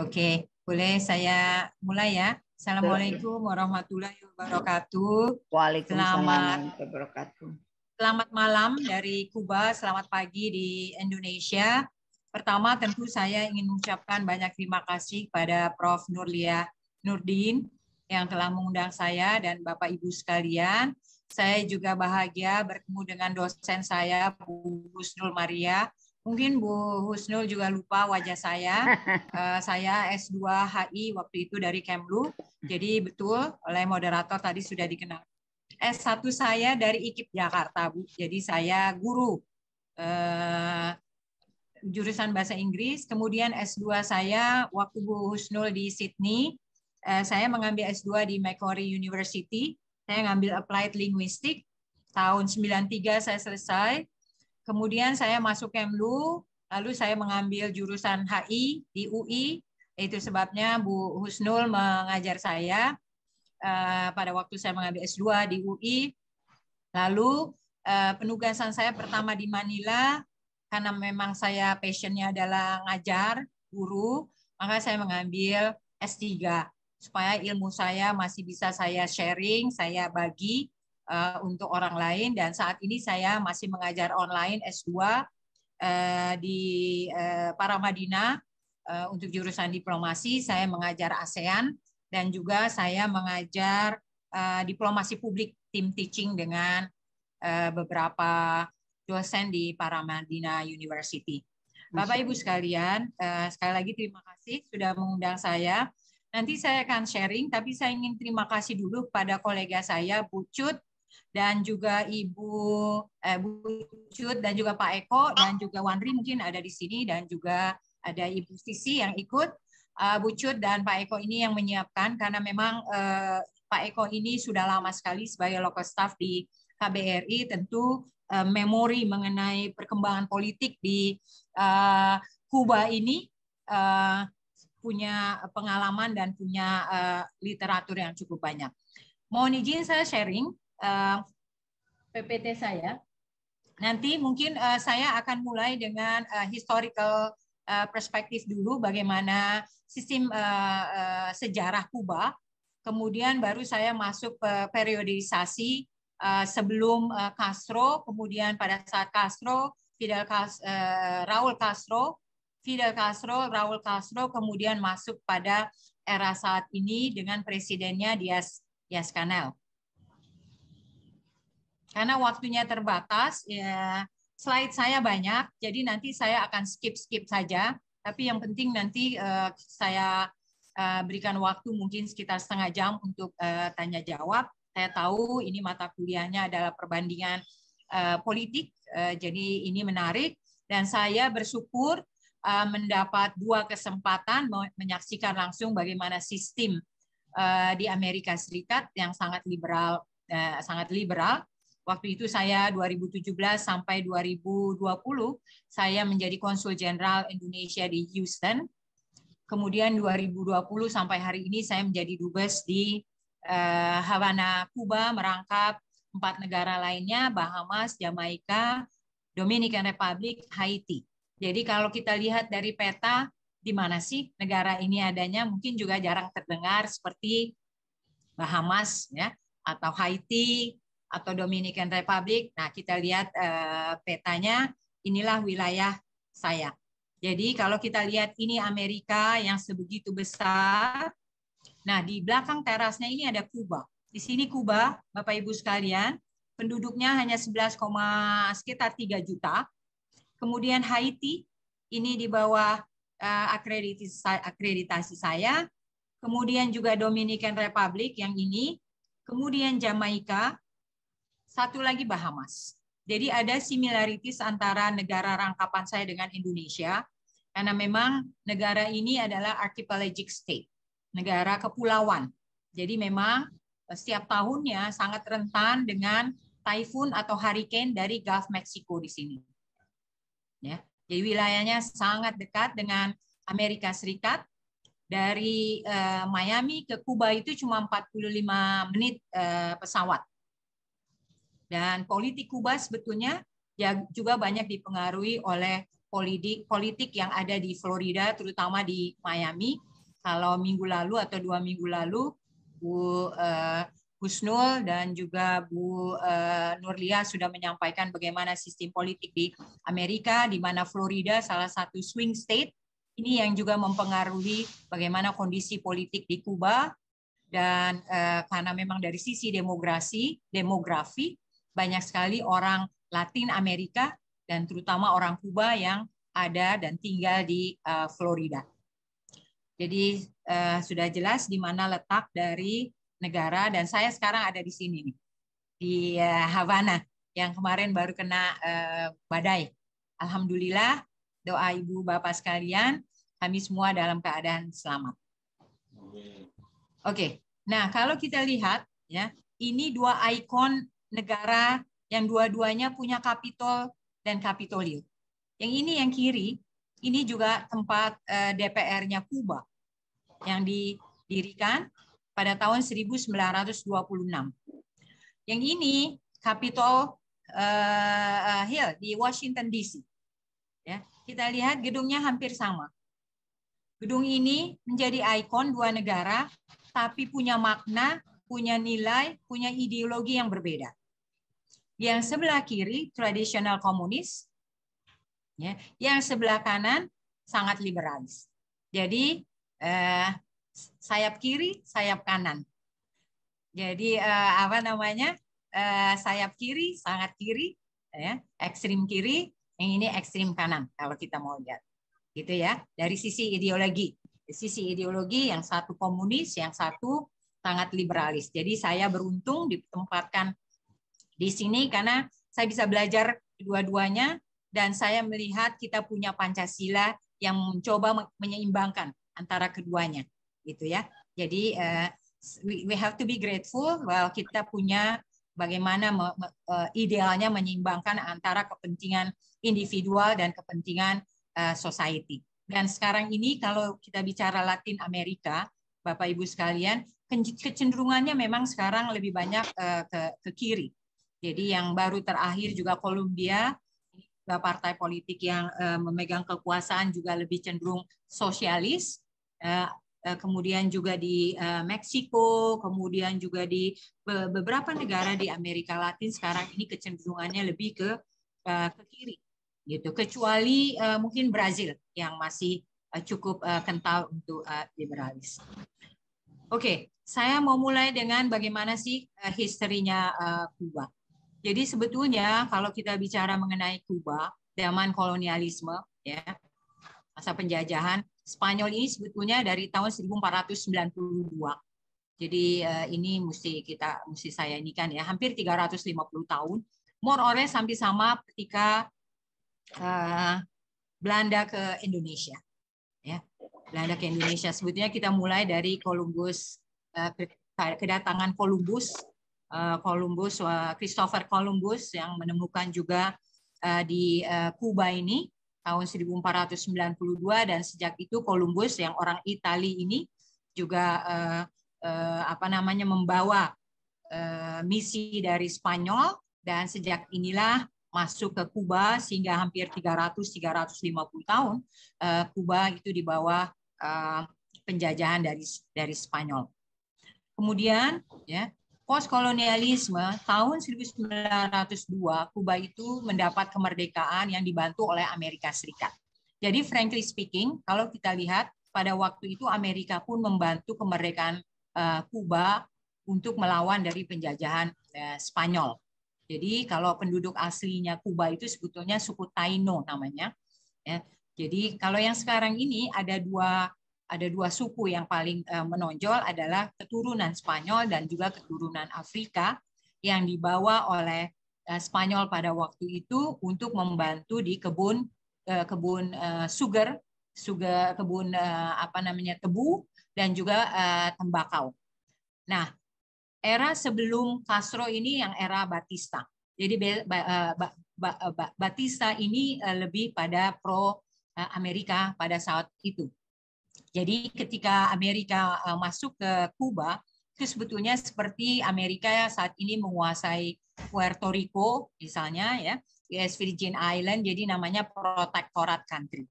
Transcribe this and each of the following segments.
Oke, boleh saya mulai ya. Assalamualaikum warahmatullahi wabarakatuh. Waalaikumsalam warahmatullahi wabarakatuh. Selamat malam dari Kuba, selamat pagi di Indonesia. Pertama tentu saya ingin mengucapkan banyak terima kasih kepada Prof. Nurlia Nurdin yang telah mengundang saya dan Bapak Ibu sekalian. Saya juga bahagia bertemu dengan dosen saya Bu Husnul Maria Mungkin Bu Husnul juga lupa wajah saya. Eh, saya S2 HI waktu itu dari Kemlu. Jadi betul oleh moderator tadi sudah dikenal. Eh, S1 saya dari IKIP Jakarta, Bu. Jadi saya guru eh, jurusan bahasa Inggris. Kemudian S2 saya waktu Bu Husnul di Sydney, saya mengambil S2 di Macquarie University. Saya ngambil Applied Linguistik. Tahun 93 saya selesai Kemudian saya masuk Kemlu, lalu saya mengambil jurusan HI di UI. Itu sebabnya Bu Husnul mengajar saya eh, pada waktu saya mengambil S2 di UI. Lalu eh, penugasan saya pertama di Manila karena memang saya passionnya adalah ngajar guru, maka saya mengambil S3 supaya ilmu saya masih bisa saya sharing, saya bagi Eh, untuk orang lain dan saat ini saya masih mengajar online S2 uh, eh, di uh, Paramadina uh, untuk jurusan diplomasi saya mengajar ASEAN dan juga saya mengajar uh, diplomasi publik tim teaching dengan uh, beberapa dosen di Paramadina University. Bapak Ibu sekalian, sekali lagi terima kasih sudah mengundang saya. Nanti saya akan sharing, tapi saya ingin terima kasih dulu pada kolega saya, Bucut uh, dan juga Ibu eh, Bu Cut dan juga Pak Eko dan juga Wanri mungkin ada di sini dan juga ada Ibu Sisi yang ikut. Uh, Bu Cut dan Pak Eko ini yang menyiapkan karena memang uh, Pak Eko ini sudah lama sekali sebagai local staff di KBRI tentu uh, memori mengenai perkembangan politik di uh, Kuba ini uh, punya pengalaman dan punya uh, literatur yang cukup banyak. Mohon izin saya sharing Eh, PPT saya. Nanti mungkin eh, saya akan mulai dengan uh, historical perspektif dulu bagaimana sistem sejarah Kuba. Kemudian baru saya masuk ke periodisasi sebelum Castro, kemudian pada saat Castro, Fidel Castro, Raul Castro, Fidel Castro, Raul Castro kemudian masuk pada era saat ini dengan presidennya Diaz canel Canel. Karena waktunya terbatas, ya slide saya banyak, jadi nanti saya akan skip-skip saja. Tapi yang penting nanti uh, saya uh, berikan waktu mungkin sekitar setengah jam untuk uh, tanya jawab. Saya tahu ini mata kuliahnya adalah perbandingan uh, politik, uh, jadi ini menarik. Dan saya bersyukur uh, mendapat dua kesempatan menyaksikan langsung bagaimana sistem uh, di Amerika Serikat yang sangat liberal, uh, sangat liberal Waktu itu saya 2017 sampai 2020 saya menjadi konsul jenderal Indonesia di Houston. Kemudian 2020 sampai hari ini saya menjadi dubes di eh, Havana, Kuba, merangkap empat negara lainnya, Bahamas, Jamaika, Dominican Republic, Haiti. Jadi kalau kita lihat dari peta, di mana sih negara ini adanya mungkin juga jarang terdengar seperti Bahamas ya atau Haiti atau Dominican Republic. Nah, kita lihat eh, petanya, inilah wilayah saya. Jadi kalau kita lihat ini Amerika yang sebegitu besar. Nah, di belakang terasnya ini ada Kuba. Di sini Kuba, Bapak Ibu sekalian, penduduknya hanya 11, sekitar 3 juta. Kemudian Haiti, ini di bawah eh, akreditasi saya. Kemudian juga Dominican Republic yang ini. Kemudian Jamaika, satu lagi Bahamas. Jadi ada similarities antara negara rangkapan saya dengan Indonesia, karena memang negara ini adalah archipelagic state, negara kepulauan. Jadi memang eh, setiap tahunnya sangat rentan dengan typhoon atau hurricane dari Gulf Mexico di sini. Ya. Jadi wilayahnya sangat dekat dengan Amerika Serikat. Dari uh, Miami ke Kuba itu cuma 45 menit uh, pesawat dan politik Kuba sebetulnya juga banyak dipengaruhi oleh politik politik yang ada di Florida, terutama di Miami. Kalau minggu lalu atau dua minggu lalu, Bu uh, eh, Husnul dan juga Bu eh, Nurlia sudah menyampaikan bagaimana sistem politik di Amerika, di mana Florida salah satu swing state. Ini yang juga mempengaruhi bagaimana kondisi politik di Kuba dan eh, karena memang dari sisi demografi, demografi banyak sekali orang Latin Amerika dan terutama orang Kuba yang ada dan tinggal di uh, Florida. Jadi uh, sudah jelas di mana letak dari negara dan saya sekarang ada di sini nih di uh, Havana yang kemarin baru kena uh, badai. Alhamdulillah doa ibu bapak sekalian kami semua dalam keadaan selamat. Oke, okay. nah kalau kita lihat ya ini dua ikon negara yang dua-duanya punya kapitol dan kapitolium. Yang ini yang kiri, ini juga tempat eh, DPR-nya Kuba yang didirikan pada tahun 1926. Yang ini Capitol eh, Hill di Washington DC. Ya, kita lihat gedungnya hampir sama. Gedung ini menjadi ikon dua negara, tapi punya makna, punya nilai, punya ideologi yang berbeda yang sebelah kiri tradisional komunis, ya, yang sebelah kanan sangat liberalis. Jadi eh, sayap kiri, sayap kanan. Jadi eh, apa namanya eh, sayap kiri, sangat kiri, ya, ekstrim kiri, yang ini ekstrim kanan kalau kita mau lihat, gitu ya. Dari sisi ideologi, sisi ideologi yang satu komunis, yang satu sangat liberalis. Jadi saya beruntung ditempatkan di sini karena saya bisa belajar dua duanya dan saya melihat kita punya Pancasila yang mencoba menyeimbangkan antara keduanya gitu ya. Jadi uh, we, have to be grateful bahwa kita punya bagaimana me, me, uh, idealnya menyeimbangkan antara kepentingan individual dan kepentingan uh, society. Dan sekarang ini kalau kita bicara Latin Amerika, Bapak Ibu sekalian, kecenderungannya memang sekarang lebih banyak uh, ke, ke kiri jadi yang baru terakhir juga Kolombia, juga partai politik yang eh, memegang kekuasaan juga lebih cenderung sosialis. Eh, eh kemudian juga di eh, Meksiko, kemudian juga di beberapa negara di Amerika Latin sekarang ini kecenderungannya lebih ke ke kiri gitu kecuali mungkin Brazil yang masih cukup kental untuk liberalis. Oke, saya mau mulai dengan bagaimana sih historinya uh, jadi sebetulnya kalau kita bicara mengenai Kuba, zaman kolonialisme, ya masa penjajahan, Spanyol ini sebetulnya dari tahun 1492. Jadi eh, ini mesti kita mesti saya ini kan ya hampir 350 tahun. More or less sampai sama ketika uh, Belanda ke Indonesia. Ya. Belanda ke Indonesia sebetulnya kita mulai dari Columbus uh, kedatangan Columbus Eh, Columbus, eh, Christopher Columbus yang menemukan juga eh, di Kuba ini tahun 1492 dan sejak itu Columbus yang orang Italia ini juga apa namanya membawa misi dari Spanyol dan sejak inilah masuk ke Kuba sehingga hampir 300 350 tahun Kuba itu di bawah penjajahan dari dari Spanyol. Kemudian ya kolonialisme tahun 1902 Kuba itu mendapat kemerdekaan yang dibantu oleh Amerika Serikat. Jadi frankly speaking, kalau kita lihat pada waktu itu Amerika pun membantu kemerdekaan uh, Kuba untuk melawan dari penjajahan eh, Spanyol. Jadi kalau penduduk aslinya Kuba itu sebetulnya suku Taino namanya. Ya. Jadi kalau yang sekarang ini ada dua ada dua suku yang paling eh, menonjol adalah keturunan Spanyol dan juga keturunan Afrika yang dibawa oleh eh, Spanyol pada waktu itu untuk membantu di kebun eh, kebun sugar, sugar kebun apa namanya tebu dan juga tembakau. Nah, era sebelum Castro ini yang era Batista. Jadi Batista ini lebih pada pro Amerika pada saat itu. Jadi ketika Amerika eh, masuk ke Kuba, itu sebetulnya seperti Amerika saat ini menguasai Puerto Rico misalnya ya, US Virgin Island jadi namanya protectorate country.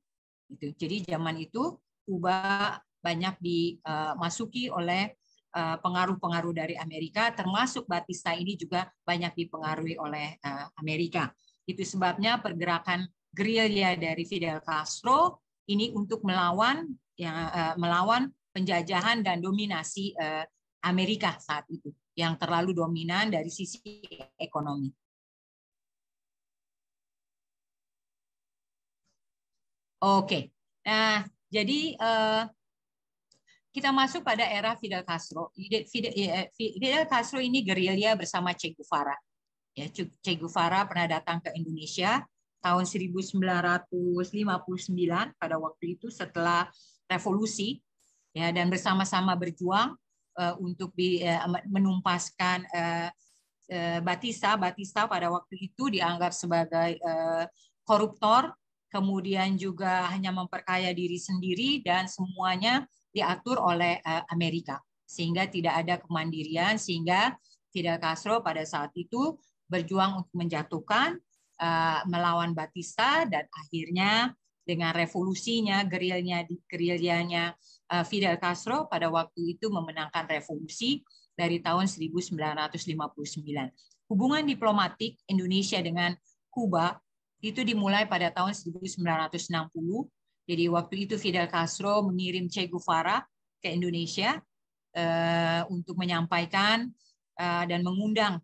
itu Jadi zaman itu Kuba banyak dimasuki eh, oleh eh, pengaruh-pengaruh dari Amerika, termasuk Batista ini juga banyak dipengaruhi oleh Amerika. Itu sebabnya pergerakan gerilya dari Fidel Castro ini untuk melawan yang uh, melawan penjajahan dan dominasi uh, Amerika saat itu yang terlalu dominan dari sisi ekonomi. Oke, nah jadi uh, kita masuk pada era Fidel Castro. Ya, Fidel Castro ini gerilya bersama Che Guevara. Ya, che Guevara pernah datang ke Indonesia tahun 1959 pada waktu itu setelah revolusi ya dan bersama-sama berjuang uh, untuk di, uh, menumpaskan uh, uh, Batista Batista pada waktu itu dianggap sebagai uh, koruptor kemudian juga hanya memperkaya diri sendiri dan semuanya diatur oleh uh, Amerika sehingga tidak ada kemandirian sehingga Fidel Castro pada saat itu berjuang untuk menjatuhkan melawan Batista dan akhirnya dengan revolusinya, gerilyanya gerilyanya eh, Fidel Castro pada waktu itu memenangkan revolusi dari tahun 1959. Hubungan diplomatik Indonesia dengan Kuba itu dimulai pada tahun 1960. Jadi waktu itu Fidel Castro mengirim Che Guevara ke Indonesia eh, untuk menyampaikan eh, dan mengundang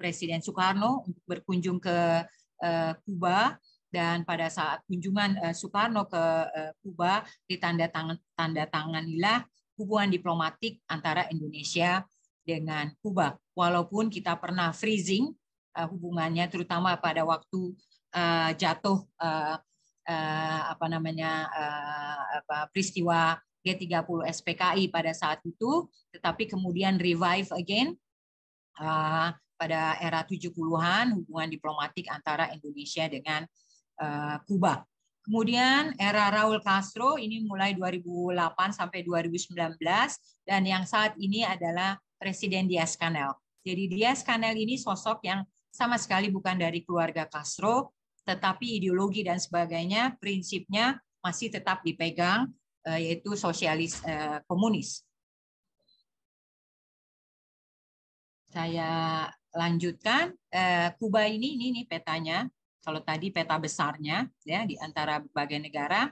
Presiden Soekarno untuk berkunjung ke Kuba dan pada saat kunjungan uh, Soekarno ke uh, Kuba ditanda tangan tanda tanganilah hubungan diplomatik antara Indonesia dengan Kuba. Walaupun kita pernah freezing uh, hubungannya terutama pada waktu uh, jatuh uh, uh, apa namanya uh, apa, peristiwa G30 SPKI pada saat itu, tetapi kemudian revive again uh, pada era 70-an hubungan diplomatik antara Indonesia dengan Eh, Kuba. Kemudian era Raul Castro ini mulai 2008 sampai 2019 dan yang saat ini adalah Presiden Diaz Canel. Jadi Diaz Canel ini sosok yang sama sekali bukan dari keluarga Castro, tetapi ideologi dan sebagainya, prinsipnya masih tetap dipegang eh, yaitu sosialis eh, komunis. Saya lanjutkan Kuba ini ini nih petanya kalau tadi peta besarnya ya di antara berbagai negara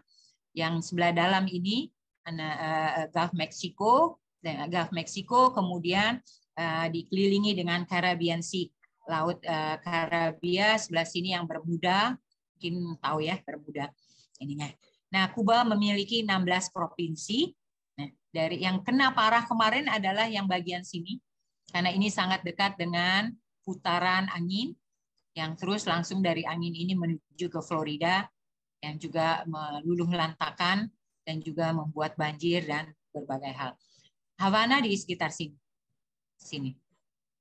yang sebelah dalam ini eh, Gulf Meksiko eh, Gulf Mexico kemudian uh, dikelilingi dengan Caribbean Sea laut uh, sebelah sini yang Bermuda mungkin tahu ya Bermuda ininya nah Kuba memiliki 16 provinsi nah, dari yang kena parah kemarin adalah yang bagian sini karena ini sangat dekat dengan putaran angin yang terus langsung dari angin ini menuju ke Florida yang juga meluluh lantakan dan juga membuat banjir dan berbagai hal. Havana di sekitar sini. sini.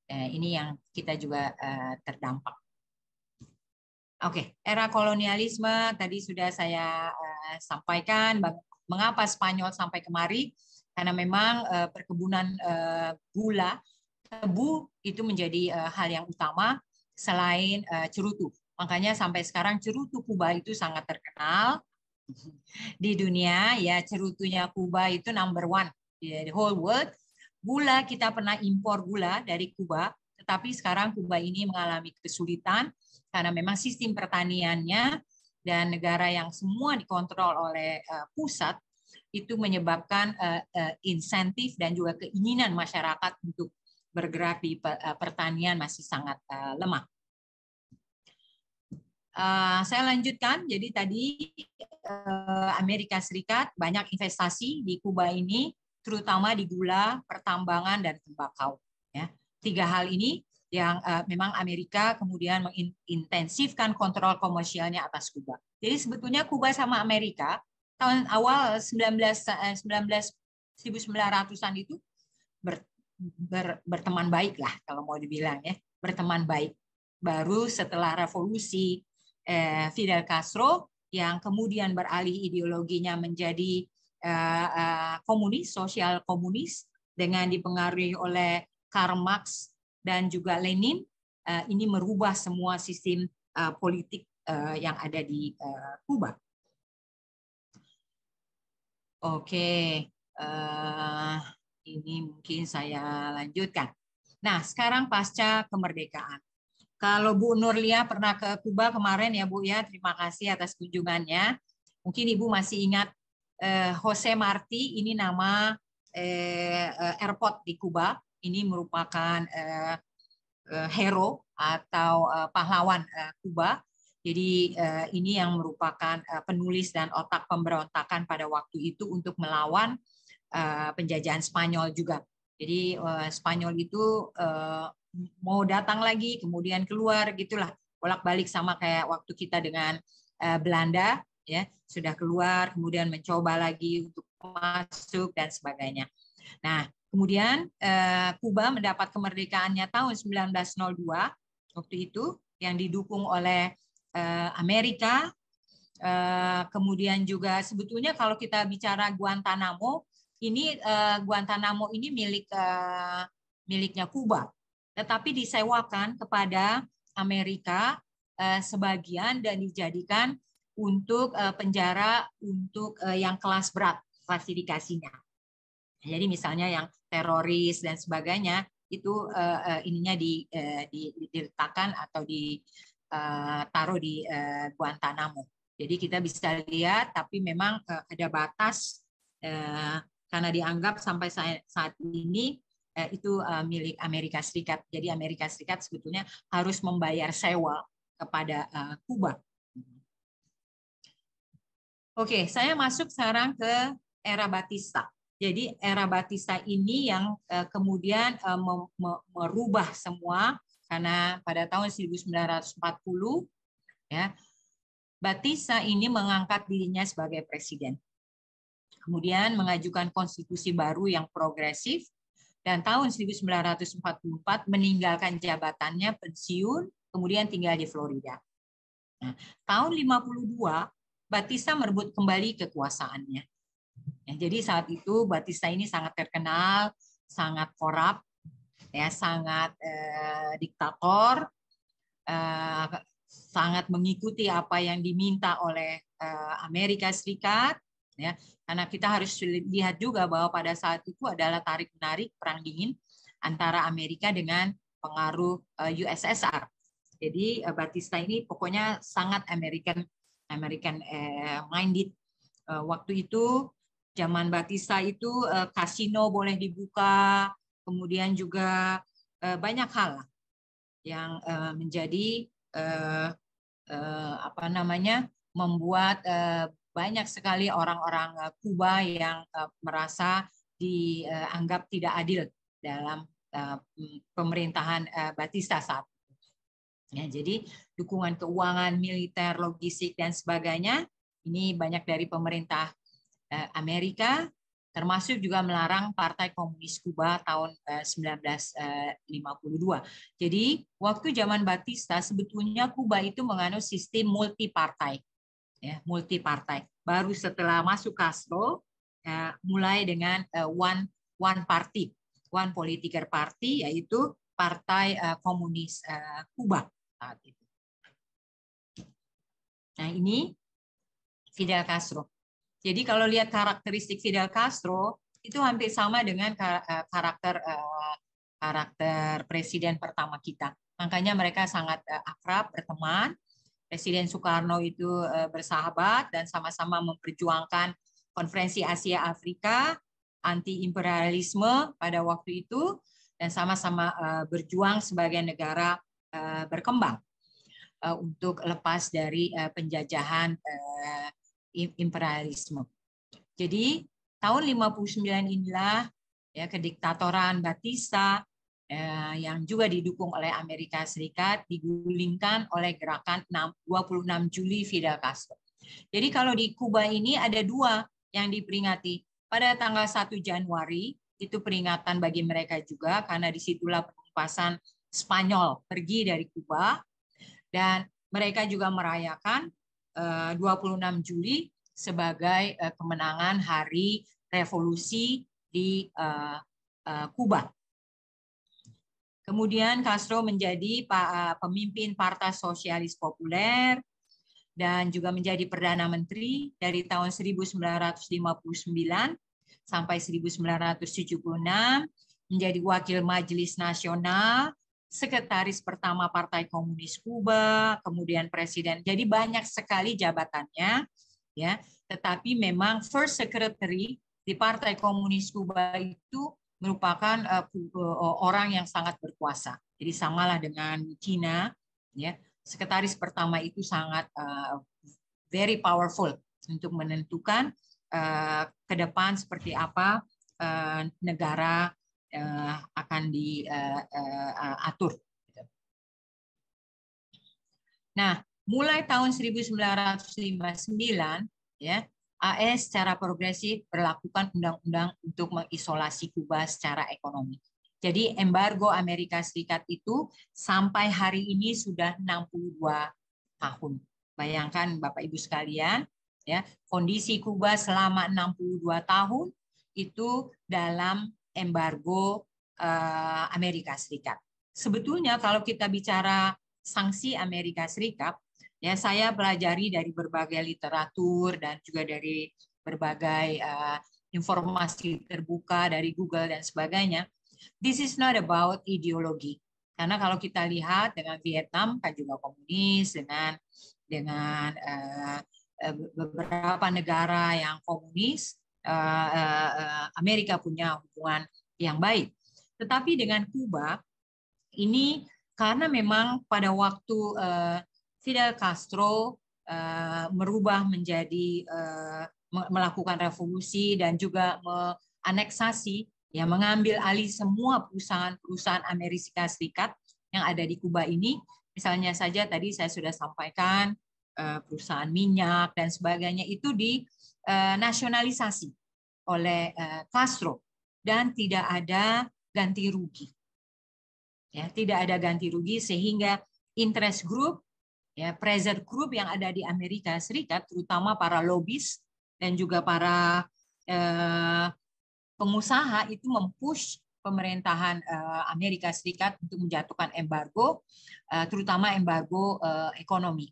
Eh, ini yang kita juga eh, terdampak. Oke, okay. era kolonialisme tadi sudah saya eh, sampaikan mengapa Spanyol sampai kemari karena memang eh, perkebunan eh, gula tebu itu menjadi eh, hal yang utama selain uh, cerutu. Makanya sampai sekarang cerutu Kuba itu sangat terkenal di dunia ya cerutunya Kuba itu number one di yeah, the whole world. Gula kita pernah impor gula dari Kuba, tetapi sekarang Kuba ini mengalami kesulitan karena memang sistem pertaniannya dan negara yang semua dikontrol oleh uh, pusat itu menyebabkan uh, uh, insentif dan juga keinginan masyarakat untuk bergerak di eh, pertanian masih sangat eh, lemah. Eh, saya lanjutkan. Jadi tadi Amerika Serikat banyak investasi di Kuba ini, terutama di gula, pertambangan dan tembakau. Ya. Tiga hal ini yang memang Amerika kemudian mengintensifkan kontrol komersialnya atas Kuba. Jadi sebetulnya Kuba sama Amerika tahun awal 19 19 1900-an itu ber, berteman baik lah kalau mau dibilang ya berteman baik baru setelah revolusi eh, Fidel Castro yang kemudian beralih ideologinya menjadi eh, eh, komunis sosial komunis dengan dipengaruhi oleh Karl Marx dan juga Lenin eh, ini merubah semua sistem eh, politik eh, yang ada di eh, Kuba. Oke. Okay. Eh, ini mungkin saya lanjutkan. Nah, sekarang pasca kemerdekaan. Kalau Bu Nurlia pernah ke Kuba kemarin ya Bu ya, terima kasih atas kunjungannya. Mungkin Ibu masih ingat eh, Jose Marti, ini nama eh, eh airport di Kuba. Ini merupakan eh, eh, hero atau eh, pahlawan eh, Kuba. Jadi eh, ini yang merupakan eh, penulis dan otak pemberontakan pada waktu itu untuk melawan Eh, penjajahan Spanyol juga. Jadi eh, Spanyol itu eh, mau datang lagi, kemudian keluar gitulah, bolak-balik sama kayak waktu kita dengan Belanda, ya sudah keluar, kemudian mencoba lagi untuk masuk dan sebagainya. Nah, kemudian Kuba mendapat kemerdekaannya tahun 1902 waktu itu yang didukung oleh Amerika, kemudian juga sebetulnya kalau kita bicara Guantanamo ini uh, Guantanamo ini milik uh, miliknya Kuba, tetapi disewakan kepada Amerika uh, sebagian dan dijadikan untuk uh, penjara untuk uh, yang kelas berat klasifikasinya. Jadi misalnya yang teroris dan sebagainya itu uh, uh, ininya di, uh, diletakkan atau ditaruh di uh, Guantanamo. Jadi kita bisa lihat, tapi memang ada batas karena dianggap sampai saat ini eh, itu eh, milik Amerika Serikat. Jadi Amerika Serikat sebetulnya harus membayar sewa kepada eh, Kuba. Oke, saya masuk sekarang ke era Batista. Jadi era Batista ini yang kemudian merubah semua karena pada tahun 1940 ya Batista ini mengangkat dirinya sebagai presiden kemudian mengajukan konstitusi baru yang progresif, dan tahun 1944 meninggalkan jabatannya pensiun, kemudian tinggal di Florida. Nah, tahun 52 Batista merebut kembali kekuasaannya. Ya, jadi saat itu Batista ini sangat terkenal, sangat korup, ya sangat eh, diktator, eh, sangat mengikuti apa yang diminta oleh eh, Amerika Serikat, ya karena kita harus lihat juga bahwa pada saat itu adalah tarik menarik perang dingin antara Amerika dengan pengaruh eh, USSR. Jadi eh, Batista ini pokoknya sangat American American eh, minded. Waktu itu zaman Batista itu kasino boleh dibuka, kemudian juga banyak hal yang menjadi apa namanya membuat banyak sekali orang-orang eh, Kuba yang eh, merasa dianggap eh, tidak adil dalam pemerintahan Batista saat itu. Ya, jadi dukungan keuangan, militer, logistik dan sebagainya ini banyak dari pemerintah Amerika termasuk juga melarang Partai Komunis Kuba tahun 1952. Jadi waktu zaman Batista sebetulnya Kuba itu menganut sistem multipartai ya, multi partai. Baru setelah masuk Castro, ya, mulai dengan uh, one one party, one political party, yaitu Partai uh, Komunis uh, Kuba saat itu. Nah ini Fidel Castro. Jadi kalau lihat karakteristik Fidel Castro itu hampir sama dengan karakter karakter presiden pertama kita. Makanya mereka sangat akrab berteman Presiden Soekarno itu eh, bersahabat dan sama-sama memperjuangkan konferensi Asia Afrika anti imperialisme pada waktu itu dan sama-sama eh, berjuang sebagai negara eh, berkembang untuk lepas dari penjajahan imperialisme. Jadi tahun 59 inilah ya kediktatoran Batista Eh, yang juga didukung oleh Amerika Serikat digulingkan oleh gerakan 26 Juli Fidel Castro. Jadi kalau di Kuba ini ada dua yang diperingati. Pada tanggal 1 Januari itu peringatan bagi mereka juga karena disitulah penumpasan Spanyol pergi dari Kuba dan mereka juga merayakan 26 eh, Juli sebagai eh, kemenangan hari revolusi di Kuba. Kemudian Castro menjadi eh, pemimpin Partai Sosialis Populer dan juga menjadi Perdana Menteri dari tahun 1959 sampai 1976, menjadi Wakil Majelis Nasional, Sekretaris Pertama Partai Komunis Kuba, kemudian Presiden. Jadi banyak sekali jabatannya, ya. Tetapi memang First Secretary di Partai Komunis Kuba itu merupakan eh, eh, orang yang sangat berkuasa. Jadi samalah dengan Cina, ya sekretaris pertama itu sangat uh, very powerful untuk menentukan uh, ke depan seperti apa uh, negara uh, akan diatur. Uh, uh, nah, mulai tahun 1959 ya AS e secara progresif berlakukan undang-undang untuk mengisolasi Kuba secara ekonomi. Jadi embargo Amerika Serikat itu sampai hari ini sudah 62 tahun. Bayangkan Bapak Ibu sekalian, ya, kondisi Kuba selama 62 tahun itu dalam embargo eh, Amerika Serikat. Sebetulnya kalau kita bicara sanksi Amerika Serikat Ya, saya pelajari dari berbagai literatur dan juga dari berbagai uh, informasi terbuka dari Google dan sebagainya. This is not about ideologi. Karena kalau kita lihat dengan Vietnam kan juga komunis dengan dengan uh, beberapa negara yang komunis uh, uh, Amerika punya hubungan yang baik. Tetapi dengan Kuba ini karena memang pada waktu uh, Fidel Castro uh, merubah menjadi uh, melakukan revolusi dan juga aneksasi ya mengambil alih semua perusahaan-perusahaan Amerika Serikat yang ada di Kuba ini misalnya saja tadi saya sudah sampaikan eh, perusahaan minyak dan sebagainya itu dinasionalisasi uh, oleh Castro dan tidak ada ganti rugi ya tidak ada ganti rugi sehingga interest group ya pressure group yang ada di Amerika Serikat terutama para lobis dan juga para eh, pengusaha itu mempush pemerintahan eh, Amerika Serikat untuk menjatuhkan embargo eh, terutama embargo eh, ekonomi.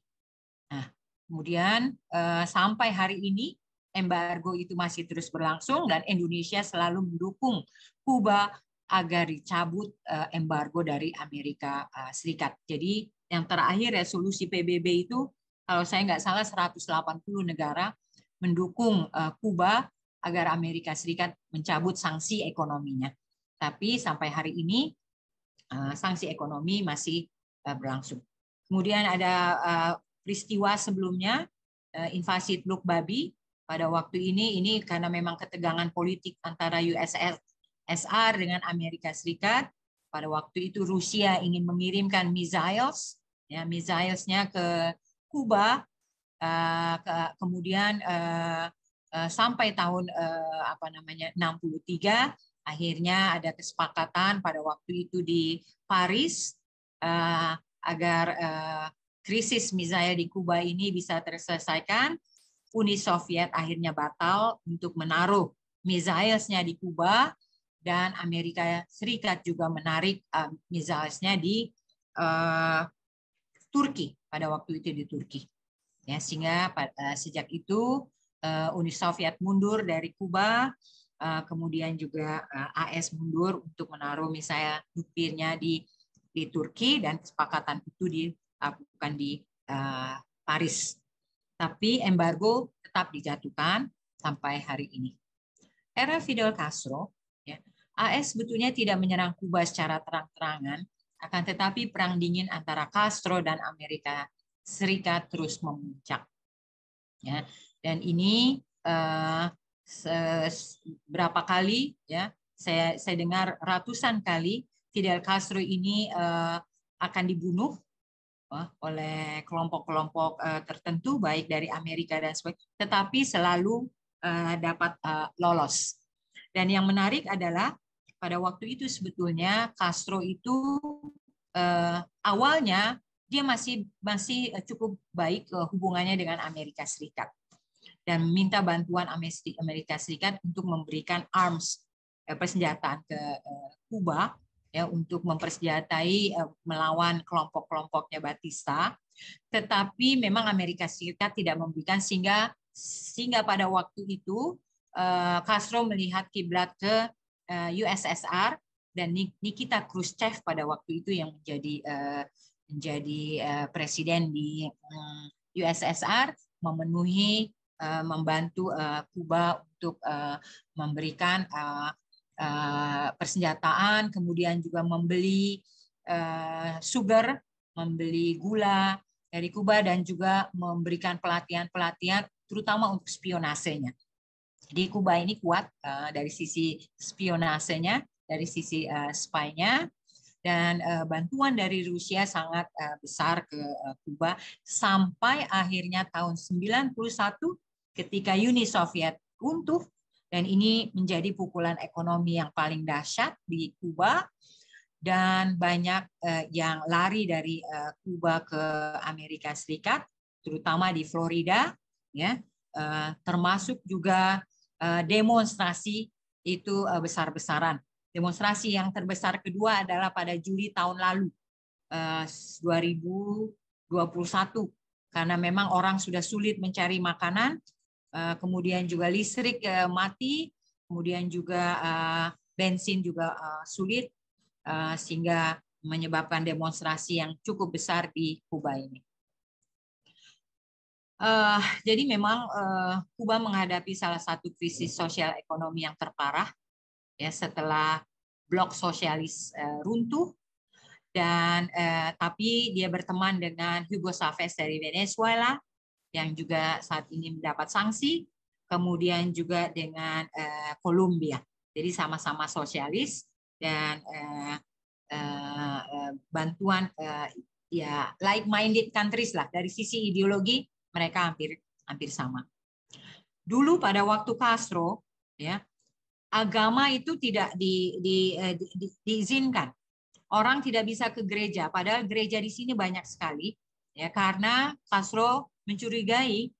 Nah, kemudian eh, sampai hari ini embargo itu masih terus berlangsung dan Indonesia selalu mendukung Kuba agar dicabut eh, embargo dari Amerika eh, Serikat. Jadi yang terakhir resolusi ya, PBB itu kalau saya nggak salah 180 negara mendukung eh, Kuba agar Amerika Serikat mencabut sanksi ekonominya. Tapi sampai hari ini eh, sanksi ekonomi masih eh, berlangsung. Kemudian ada peristiwa sebelumnya invasi Teluk Babi pada waktu ini ini karena memang ketegangan politik antara USSR dengan Amerika Serikat pada waktu itu Rusia ingin mengirimkan missiles, ya missilesnya ke Kuba, uh, ke, kemudian uh, uh, sampai tahun uh, apa namanya 63 akhirnya ada kesepakatan pada waktu itu di Paris uh, agar uh, krisis misalnya di Kuba ini bisa terselesaikan. Uni Soviet akhirnya batal untuk menaruh misilesnya di Kuba dan Amerika Serikat juga menarik eh, misalnya di eh, Turki pada waktu itu di Turki. Ya, sehingga uh, sejak itu eh, Uni Soviet mundur dari Kuba, kemudian juga AS mundur untuk menaruh misalnya nuklirnya di di Turki dan kesepakatan itu dilakukan di Paris. Tapi embargo tetap dijatuhkan sampai hari ini. Era Fidel Castro AS sebetulnya tidak menyerang Kuba secara terang-terangan, akan tetapi perang dingin antara Castro dan Amerika Serikat terus memuncak. Ya, dan ini eh, berapa kali ya saya saya dengar ratusan kali Fidel Castro ini eh, akan dibunuh oleh kelompok-kelompok eh, tertentu baik dari Amerika dan sebagainya, tetapi selalu eh, dapat eh, lolos. Dan yang menarik adalah pada waktu itu sebetulnya Castro itu eh, awalnya dia masih masih eh, cukup baik eh, hubungannya dengan Amerika Serikat dan minta bantuan Amerika Serikat untuk memberikan arms eh, persenjataan ke eh, Kuba ya untuk mempersenjatai eh, melawan kelompok-kelompoknya Batista tetapi memang Amerika Serikat tidak memberikan sehingga sehingga pada waktu itu eh, Castro melihat kiblat ke Eh, USSR dan Nikita Khrushchev pada waktu itu yang menjadi eh, menjadi eh, presiden di USSR memenuhi membantu Kuba untuk memberikan persenjataan kemudian juga membeli sugar membeli gula dari Kuba dan juga memberikan pelatihan-pelatihan terutama untuk spionasenya di Kuba ini kuat eh, dari sisi spionasenya, dari sisi uh, spy-nya, dan eh, bantuan dari Rusia sangat besar ke Kuba sampai akhirnya tahun 91 ketika Uni Soviet runtuh dan ini menjadi pukulan ekonomi yang paling dahsyat di Kuba dan banyak yang lari dari Kuba ke Amerika Serikat terutama di Florida ya termasuk juga Eh, demonstrasi itu eh, besar-besaran. Demonstrasi yang terbesar kedua adalah pada Juli tahun lalu 2021 eh, karena memang orang sudah sulit mencari makanan, kemudian juga listrik mati, kemudian juga bensin juga sulit sehingga menyebabkan demonstrasi yang cukup besar di Kuba ini. Uh, jadi memang uh, Kuba menghadapi salah satu krisis sosial ekonomi yang terparah ya setelah blok sosialis uh, runtuh dan uh, tapi dia berteman dengan Hugo Chavez dari Venezuela yang juga saat ini mendapat sanksi kemudian juga dengan uh, Kolombia jadi sama-sama sosialis dan uh, uh, bantuan uh, ya like minded countries lah dari sisi ideologi mereka hampir hampir sama. Dulu pada waktu Castro, ya agama itu tidak di, di, eh, di, di, diizinkan. Orang tidak bisa ke gereja, padahal gereja di sini banyak sekali, ya karena Castro mencurigai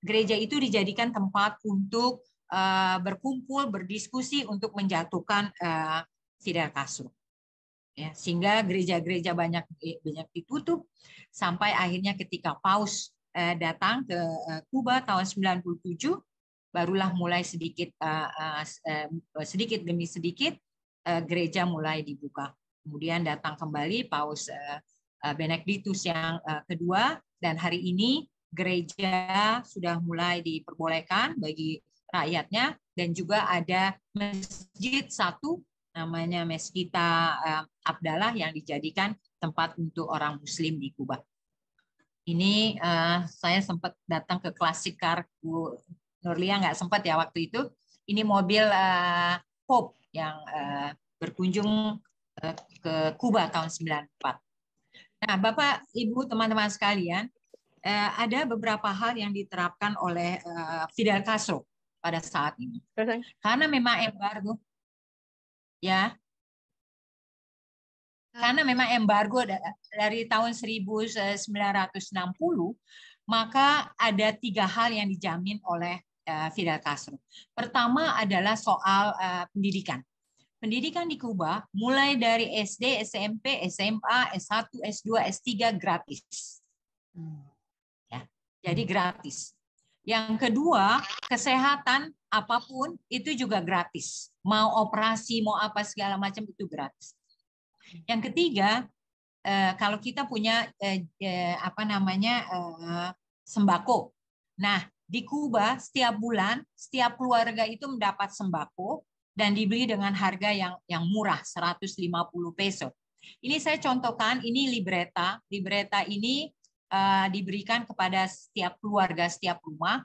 gereja itu dijadikan tempat untuk uh, berkumpul, berdiskusi untuk menjatuhkan uh, Fidel Castro. Ya, sehingga gereja-gereja banyak banyak ditutup sampai akhirnya ketika Paus Eh, datang ke eh, Kuba tahun 97 barulah mulai sedikit eh, sedikit demi sedikit gereja mulai dibuka. Kemudian datang kembali Paus Benediktus yang kedua dan hari ini gereja sudah mulai diperbolehkan bagi rakyatnya dan juga ada masjid satu namanya Mesquita Abdallah yang dijadikan tempat untuk orang muslim di Kuba ini uh, saya sempat datang ke Car Bu Nurlia nggak sempat ya waktu itu. Ini mobil uh, eh, Pope yang uh, berkunjung uh, ke Kuba tahun 94. Nah, Bapak, Ibu, teman-teman sekalian, uh, ada beberapa hal yang diterapkan oleh uh, Fidel Castro pada saat ini. Karena memang embargo, ya karena ah. memang embargo dari tahun 1960 maka ada tiga hal yang dijamin oleh eh, Fidel Castro. Pertama adalah soal eh, pendidikan. Pendidikan di Kuba mulai dari SD, SMP, SMA, S1, S2, S3 gratis. Hmm. Ya, jadi gratis. Yang kedua, kesehatan apapun itu juga gratis. Mau operasi, mau apa segala macam itu gratis. Yang ketiga, eh, kalau kita punya eh, eh, apa namanya sembako. Nah, di Kuba setiap bulan setiap keluarga itu mendapat sembako dan dibeli dengan harga yang yang murah 150 peso. Ini saya contohkan ini libreta. Libreta ini uh, diberikan kepada setiap keluarga setiap rumah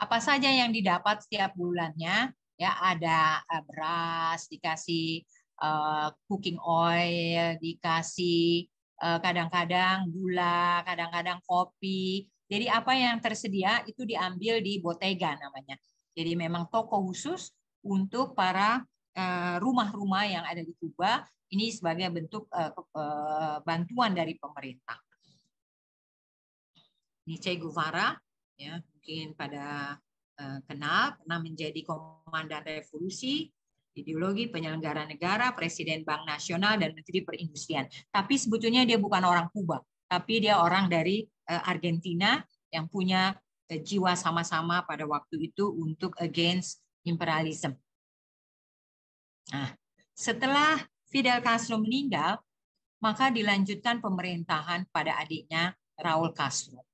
apa saja yang didapat setiap bulannya ya ada beras dikasih uh, cooking oil, dikasih eh, kadang-kadang uh, gula, kadang-kadang kopi. Jadi apa yang tersedia itu diambil di botega namanya. Jadi memang toko khusus untuk para eh, rumah-rumah yang ada di Kuba ini sebagai bentuk bantuan dari pemerintah. Ini Che Guevara, ya mungkin pada uh, kenal pernah menjadi komandan revolusi ideologi penyelenggara negara, presiden bank nasional dan menteri perindustrian. Tapi sebetulnya dia bukan orang Kuba, tapi dia orang dari eh, Argentina yang punya eh, jiwa sama-sama pada waktu itu untuk against imperialism. Nah, setelah Fidel Castro meninggal, maka dilanjutkan pemerintahan pada adiknya Raul Castro.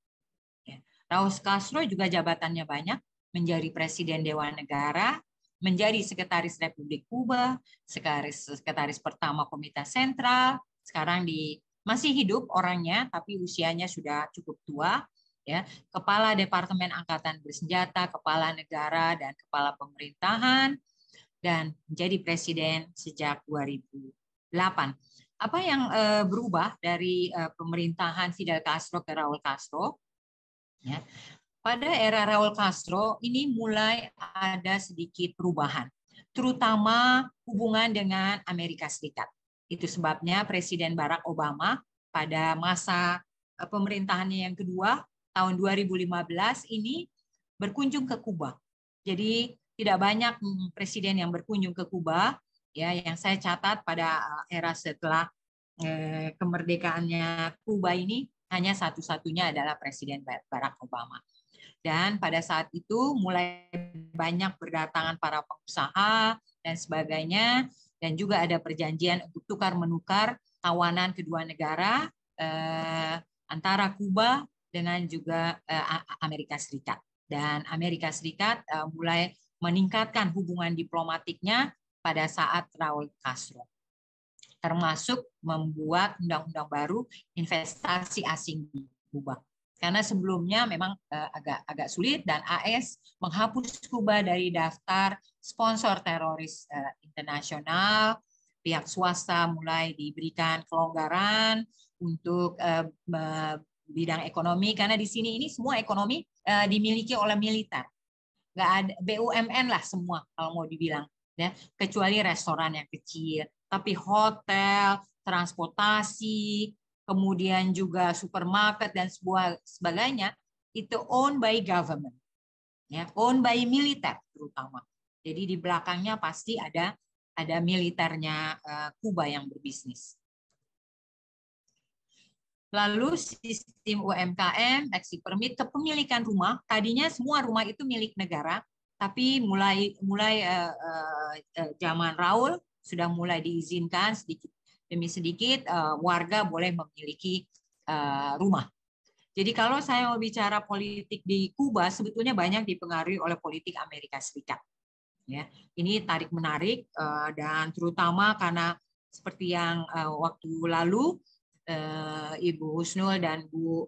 Ya, Raul Castro juga jabatannya banyak, menjadi presiden Dewan Negara, menjadi Sekretaris Republik Kuba, Sekretaris, Sekretaris pertama Komite Sentral, sekarang di masih hidup orangnya tapi usianya sudah cukup tua ya kepala departemen angkatan bersenjata kepala negara dan kepala pemerintahan dan menjadi presiden sejak 2008 apa yang uh, berubah dari uh, pemerintahan Fidel Castro ke Raul Castro ya pada era Raul Castro, ini mulai ada sedikit perubahan, terutama hubungan dengan Amerika Serikat. Itu sebabnya Presiden Barack Obama pada masa eh, pemerintahannya yang kedua, tahun 2015 ini berkunjung ke Kuba. Jadi tidak banyak hmm, presiden yang berkunjung ke Kuba, ya yang saya catat pada eh, era setelah eh, kemerdekaannya Kuba ini hanya satu-satunya adalah Presiden Barack Obama. Dan pada saat itu mulai banyak berdatangan para pengusaha dan sebagainya, dan juga ada perjanjian untuk tukar menukar tawanan kedua negara eh, antara Kuba dengan juga eh, Amerika Serikat. Dan Amerika Serikat eh, mulai meningkatkan hubungan diplomatiknya pada saat Raul Castro termasuk membuat undang-undang baru investasi asing di Kuba karena sebelumnya memang eh, agak agak sulit dan AS menghapus Kuba dari daftar sponsor teroris eh, internasional pihak swasta mulai diberikan kelonggaran untuk eh, bidang ekonomi karena di sini ini semua ekonomi dimiliki oleh militer nggak ada BUMN lah semua kalau mau dibilang ya kecuali restoran yang kecil tapi hotel transportasi kemudian juga supermarket dan sebuah sebagainya itu owned by government. Ya, owned by militer terutama. Jadi di belakangnya pasti ada ada militernya eh, Kuba yang berbisnis. Lalu sistem UMKM, exit permit, kepemilikan rumah. Tadinya semua rumah itu milik negara, tapi mulai mulai uh, uh, zaman Raul sudah mulai diizinkan sedikit demi sedikit uh, warga boleh memiliki uh, rumah. Jadi kalau saya mau bicara politik di Kuba sebetulnya banyak dipengaruhi oleh politik Amerika Serikat. Ya, ini tarik menarik eh, dan terutama karena seperti yang waktu lalu Ibu Husnul dan Bu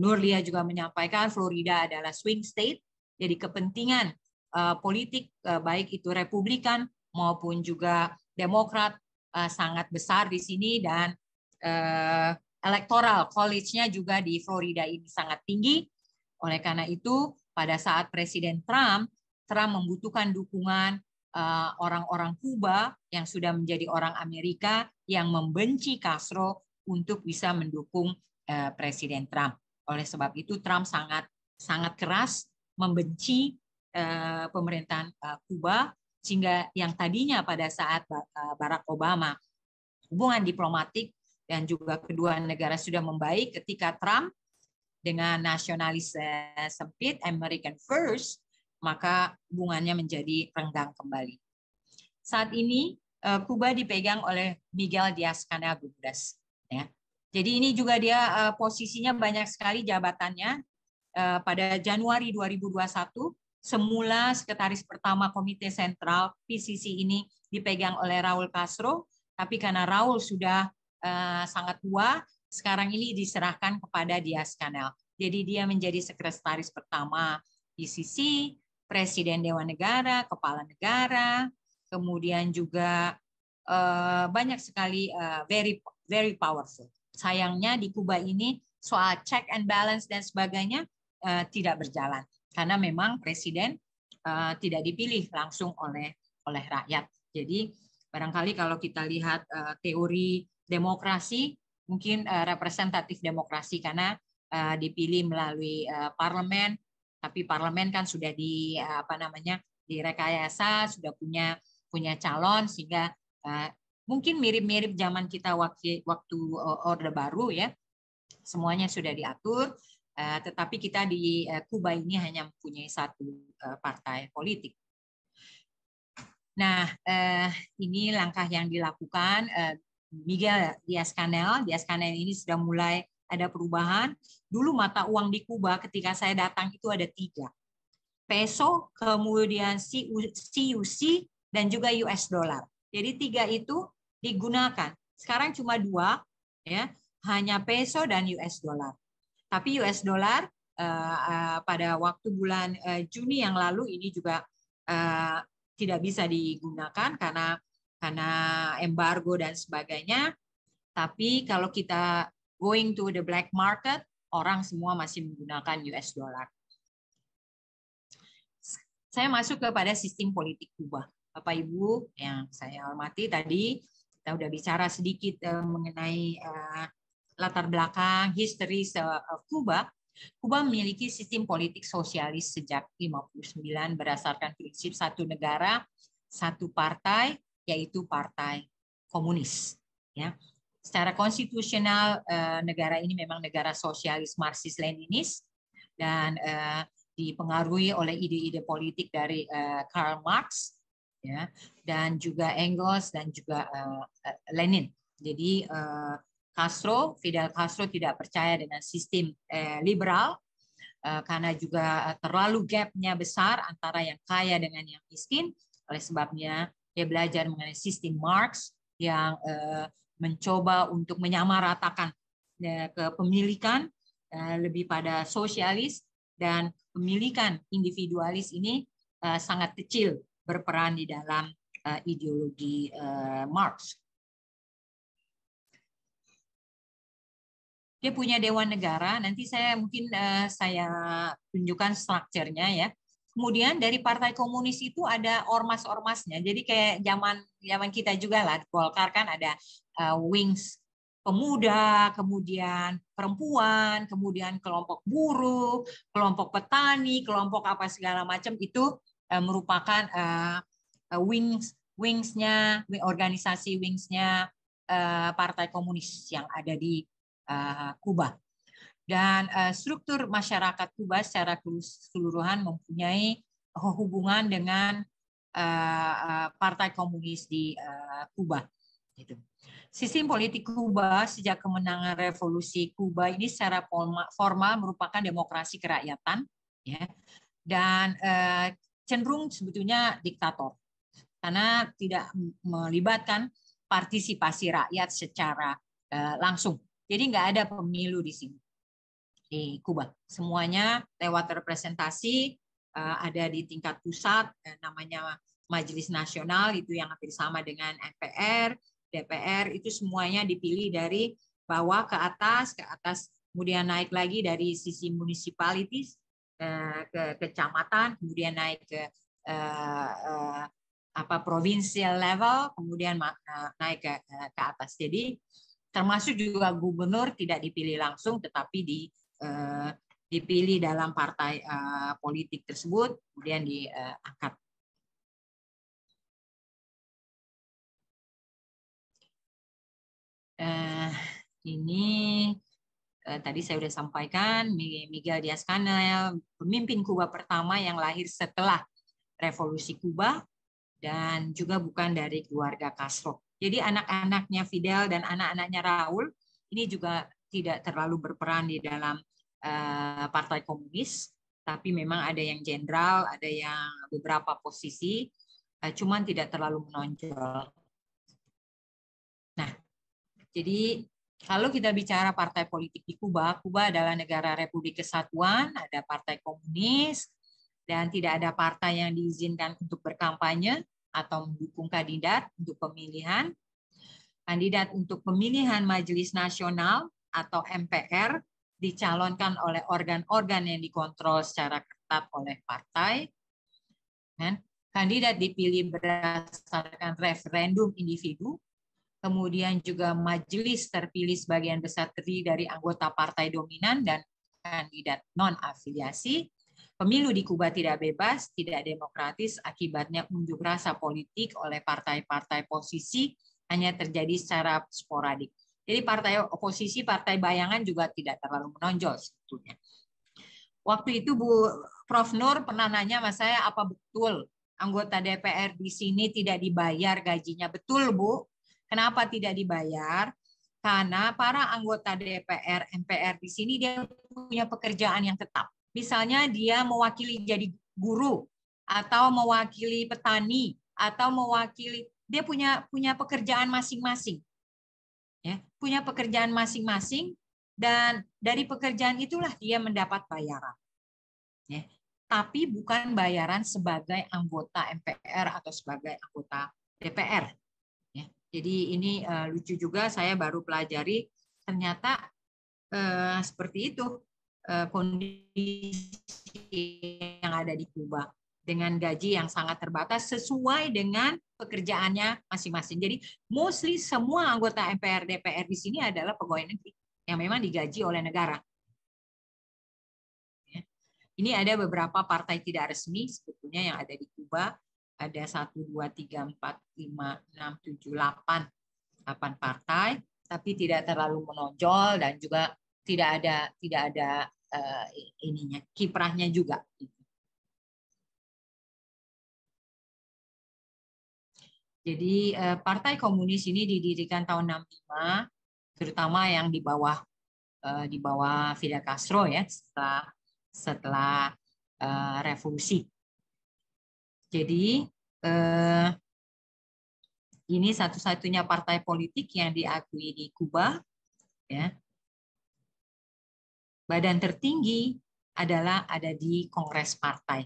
Nurlia juga menyampaikan Florida adalah swing state. Jadi kepentingan politik baik itu Republikan maupun juga Demokrat uh, sangat besar di sini dan uh, elektoral college-nya juga di Florida ini sangat tinggi. Oleh karena itu, pada saat Presiden Trump, Trump membutuhkan dukungan eh, orang-orang uh, Kuba yang sudah menjadi orang Amerika yang membenci Castro untuk bisa mendukung uh, Presiden Trump. Oleh sebab itu Trump sangat sangat keras membenci uh, pemerintahan Kuba sehingga yang tadinya pada saat eh, Barack Obama hubungan diplomatik dan juga kedua negara sudah membaik ketika Trump dengan nasionalis eh, sempit American First maka hubungannya menjadi renggang kembali. Saat ini Kuba eh, dipegang oleh Miguel Diaz-Canel ya. Jadi ini juga dia posisinya banyak sekali jabatannya pada Januari 2021 Semula Sekretaris Pertama Komite Sentral PCC ini dipegang oleh Raul Castro, tapi karena Raul sudah uh, sangat tua, sekarang ini diserahkan kepada Dias Kanel. Jadi dia menjadi Sekretaris Pertama PCC, Presiden Dewan Negara, Kepala Negara, kemudian juga uh, banyak sekali uh, very very powerful. Sayangnya di Kuba ini soal check and balance dan sebagainya uh, tidak berjalan karena memang presiden uh, tidak dipilih langsung oleh oleh rakyat. Jadi barangkali kalau kita lihat uh, teori demokrasi mungkin uh, representatif demokrasi karena uh, dipilih melalui uh, parlemen, tapi parlemen kan sudah di uh, apa namanya direkayasa, sudah punya punya calon sehingga uh, mungkin mirip-mirip zaman kita waktu waktu orde baru ya semuanya sudah diatur Eh, tetapi kita di eh, Kuba ini hanya mempunyai satu eh, partai politik. Nah, ini langkah yang dilakukan Miguel Diaz-Canel. Diaz-Canel ini sudah mulai ada perubahan. Dulu mata uang di Kuba ketika saya datang itu ada tiga. Peso, kemudian CUC, dan juga US dollar. Jadi tiga itu digunakan. Sekarang cuma dua, ya hanya peso dan US dollar. Tapi US dollar uh, pada waktu bulan uh, Juni yang lalu ini juga uh, tidak bisa digunakan karena karena embargo dan sebagainya. Tapi kalau kita going to the black market, orang semua masih menggunakan US dollar. Saya masuk kepada sistem politik Kuba. Bapak Ibu yang saya hormati tadi kita sudah bicara sedikit mengenai latar belakang history eh, Kuba, Kuba memiliki sistem politik sosialis sejak 59 berdasarkan prinsip satu negara, satu partai, yaitu partai komunis. Ya. Secara konstitusional eh, negara ini memang negara sosialis Marxis-Leninis dan eh, dipengaruhi oleh ide-ide politik dari Karl Marx ya dan juga Engels dan juga Lenin. Jadi uh, Castro, Fidel Castro tidak percaya dengan sistem eh, liberal eh, karena juga terlalu gapnya besar antara yang kaya dengan yang miskin. Oleh sebabnya dia belajar mengenai sistem Marx yang eh, mencoba untuk menyamaratakan eh, kepemilikan eh, lebih pada sosialis dan pemilikan individualis ini eh, sangat kecil berperan di dalam eh, ideologi eh, Marx. dia punya dewan negara. Nanti saya mungkin uh, saya tunjukkan strukturnya ya. Kemudian dari Partai Komunis itu ada ormas-ormasnya. Jadi kayak zaman zaman kita juga lah Golkar kan ada uh, wings pemuda, kemudian perempuan, kemudian kelompok buruh, kelompok petani, kelompok apa segala macam itu uh, merupakan uh, wings wingsnya organisasi wingsnya Partai Komunis yang ada di Eh, Kuba. Dan eh, struktur masyarakat Kuba secara keseluruhan mempunyai hubungan dengan eh, Partai Komunis di Kuba. Gitu. Sistem politik Kuba sejak kemenangan revolusi Kuba ini secara formal merupakan demokrasi kerakyatan, ya. dan cenderung sebetulnya diktator karena tidak melibatkan partisipasi rakyat secara langsung. Jadi nggak ada pemilu di sini di Kuba. Semuanya lewat representasi eh, ada di tingkat pusat eh, namanya Majelis Nasional itu yang hampir sama dengan MPR, DPR itu semuanya dipilih dari bawah ke atas, ke atas kemudian naik lagi dari sisi municipalities eh, ke kecamatan, kemudian naik ke apa provincial level, kemudian naik ke, ke atas. Jadi termasuk juga gubernur tidak dipilih langsung tetapi di eh, dipilih dalam partai eh, politik tersebut kemudian diangkat. Eh, Uh, ini uh, tadi saya sudah sampaikan Miguel Diaz Canel pemimpin Kuba pertama yang lahir setelah revolusi Kuba dan juga bukan dari keluarga Castro. Jadi anak-anaknya Fidel dan anak-anaknya Raul ini juga tidak terlalu berperan di dalam uh, partai komunis, tapi memang ada yang jenderal, ada yang beberapa posisi, uh, cuman tidak terlalu menonjol. Nah, jadi kalau kita bicara partai politik di Kuba, Kuba adalah negara republik kesatuan, ada partai komunis, dan tidak ada partai yang diizinkan untuk berkampanye atau mendukung kandidat untuk pemilihan, kandidat untuk pemilihan Majelis Nasional atau MPR dicalonkan oleh organ-organ yang dikontrol secara ketat oleh partai. Dan kandidat dipilih berdasarkan referendum individu, kemudian juga majelis terpilih sebagian besar terdiri dari anggota partai dominan dan kandidat non-afiliasi, Pemilu di Kuba tidak bebas, tidak demokratis, akibatnya unjuk rasa politik oleh partai-partai posisi hanya terjadi secara sporadik. Jadi partai oposisi, partai bayangan juga tidak terlalu menonjol sebetulnya. Waktu itu Bu Prof Nur pernah nanya sama saya apa betul anggota DPR di sini tidak dibayar gajinya? Betul Bu. Kenapa tidak dibayar? Karena para anggota DPR, MPR di sini dia punya pekerjaan yang tetap Misalnya dia mewakili jadi guru atau mewakili petani atau mewakili dia punya punya pekerjaan masing-masing. Ya, punya pekerjaan masing-masing dan dari pekerjaan itulah dia mendapat bayaran. Ya, tapi bukan bayaran sebagai anggota MPR atau sebagai anggota DPR. Ya. jadi ini eh, lucu juga saya baru pelajari ternyata eh, seperti itu Eh, kondisi yang ada di Kuba dengan gaji yang sangat terbatas sesuai dengan pekerjaannya masing-masing. Jadi mostly semua anggota MPR DPR di sini adalah pegawai negeri yang memang digaji oleh negara. Ya. Ini ada beberapa partai tidak resmi sebetulnya yang ada di Kuba. Ada satu dua tiga empat lima enam tujuh delapan delapan partai, tapi tidak terlalu menonjol dan juga tidak ada tidak ada uh, ininya kiprahnya juga. Jadi uh, Partai Komunis ini didirikan tahun 65, terutama yang di bawah uh, di bawah Fidel Castro ya setelah setelah uh, revolusi. Jadi uh, ini satu-satunya partai politik yang diakui di Kuba, ya badan tertinggi adalah ada di Kongres Partai.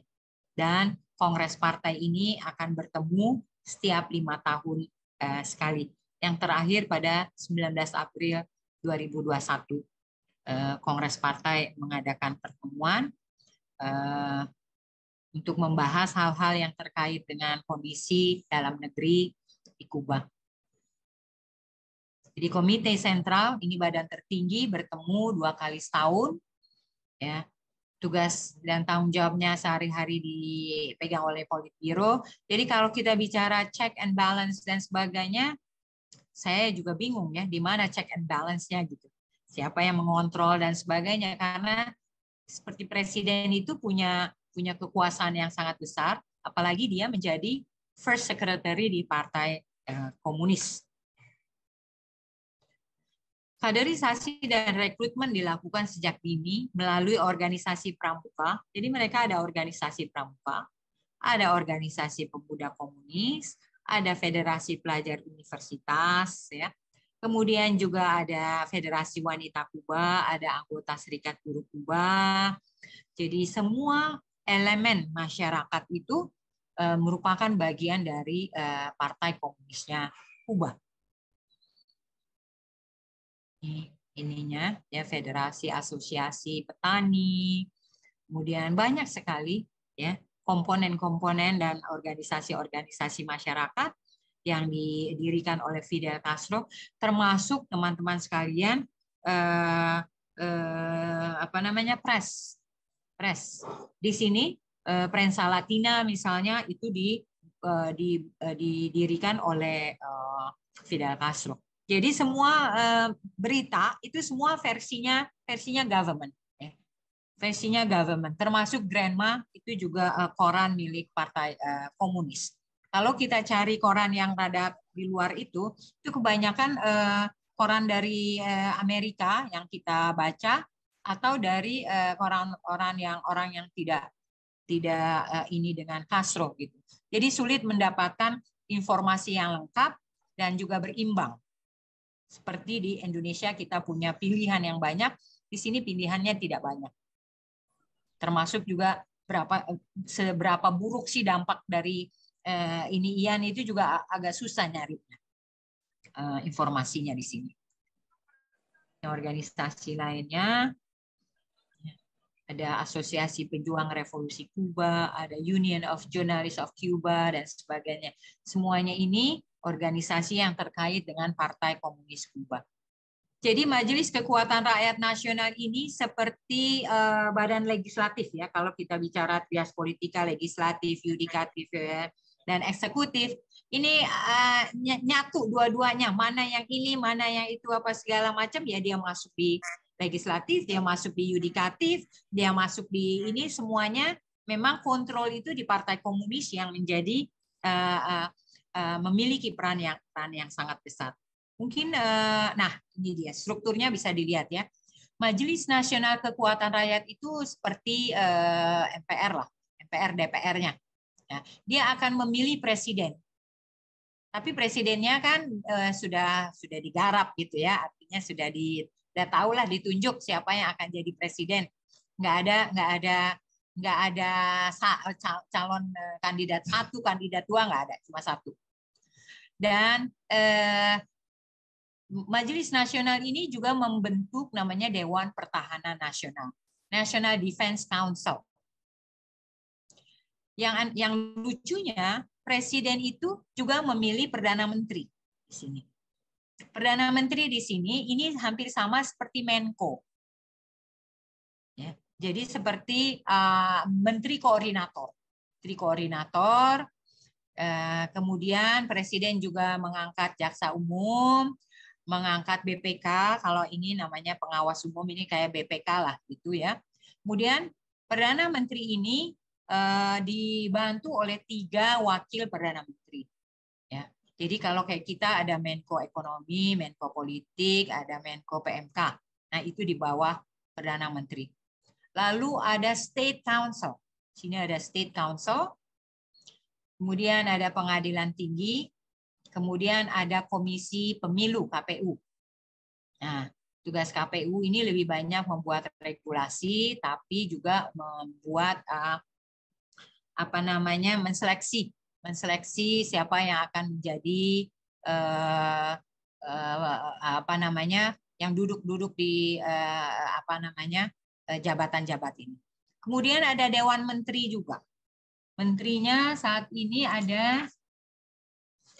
Dan Kongres Partai ini akan bertemu setiap lima tahun eh, sekali. Yang terakhir pada 19 April 2021. Eh, Kongres Partai mengadakan pertemuan eh, untuk membahas hal-hal yang terkait dengan kondisi dalam negeri di Kuba. Jadi komite sentral ini badan tertinggi bertemu dua kali setahun ya. Tugas dan tanggung jawabnya sehari-hari dipegang oleh Politbiro. Jadi kalau kita bicara check and balance dan sebagainya, saya juga bingung ya di mana check and balance-nya gitu. Siapa yang mengontrol dan sebagainya karena seperti presiden itu punya punya kekuasaan yang sangat besar, apalagi dia menjadi first secretary di partai eh, komunis Kaderisasi dan rekrutmen dilakukan sejak dini melalui organisasi pramuka. Jadi mereka ada organisasi pramuka, ada organisasi pemuda komunis, ada federasi pelajar universitas, ya. Kemudian juga ada Federasi Wanita Kuba, ada anggota Serikat Buruh Kuba. Jadi semua elemen masyarakat itu eh, merupakan bagian dari eh, Partai Komunisnya Kuba ininya ya federasi asosiasi petani kemudian banyak sekali ya komponen-komponen dan organisasi-organisasi masyarakat yang didirikan oleh Fidel Castro termasuk teman-teman sekalian eh, eh, apa namanya press press di sini eh, Prensa Latina misalnya itu di, eh, di eh, didirikan oleh eh, Fidel Castro jadi semua eh, berita itu semua versinya versinya government, ya. versinya government. Termasuk Grandma itu juga eh, koran milik partai eh, komunis. Kalau kita cari koran yang rada di luar itu, itu kebanyakan koran dari Amerika yang kita baca atau dari koran orang yang orang yang tidak tidak ini dengan Castro gitu. Jadi sulit mendapatkan informasi yang lengkap dan juga berimbang. Seperti di Indonesia kita punya pilihan yang banyak, di sini pilihannya tidak banyak. Termasuk juga berapa eh, seberapa buruk sih dampak dari eh, ini Ian itu juga agak susah nyari eh, informasinya di sini. Organisasi lainnya ada Asosiasi Pejuang Revolusi Kuba, ada Union of Journalists of Cuba dan sebagainya. Semuanya ini organisasi yang terkait dengan Partai Komunis Kuba. Jadi Majelis Kekuatan Rakyat Nasional ini seperti uh, badan legislatif ya kalau kita bicara trias politika legislatif, yudikatif ya, dan eksekutif. Ini uh, nyatu dua-duanya, mana yang ini, mana yang itu apa segala macam ya dia masuk di legislatif, dia masuk di yudikatif, dia masuk di ini semuanya memang kontrol itu di Partai Komunis yang menjadi uh, uh, Eh, memiliki peran yang peran yang sangat besar. Mungkin uh, nah ini dia strukturnya bisa dilihat ya. Majelis Nasional Kekuatan Rakyat itu seperti uh, eh, MPR lah, MPR DPR-nya. Ya, dia akan memilih presiden. Tapi presidennya kan uh, sudah sudah digarap gitu ya, artinya sudah di sudah tahulah ditunjuk siapa yang akan jadi presiden. Nggak ada nggak ada nggak ada calon kandidat satu, kandidat dua nggak ada, cuma satu dan eh, Majelis Nasional ini juga membentuk namanya Dewan Pertahanan Nasional, National Defense Council. Yang yang lucunya presiden itu juga memilih perdana menteri di sini. Perdana menteri di sini ini hampir sama seperti Menko. Ya, jadi seperti uh, menteri koordinator. Menteri koordinator Eh, kemudian Presiden juga mengangkat jaksa umum, mengangkat BPK, kalau ini namanya pengawas umum ini kayak BPK lah gitu ya. Kemudian Perdana Menteri ini eh, dibantu oleh tiga wakil Perdana Menteri. Ya. Jadi kalau kayak kita ada Menko Ekonomi, Menko Politik, ada Menko PMK. Nah itu di bawah Perdana Menteri. Lalu ada State Council. Sini ada State Council kemudian ada pengadilan tinggi, kemudian ada komisi pemilu KPU. Nah, tugas KPU ini lebih banyak membuat regulasi, tapi juga membuat ah, apa namanya menseleksi, menseleksi siapa yang akan menjadi eh, eh, apa namanya yang duduk-duduk di uh, apa namanya jabatan jabatan ini. Kemudian ada Dewan Menteri juga. Menterinya saat ini ada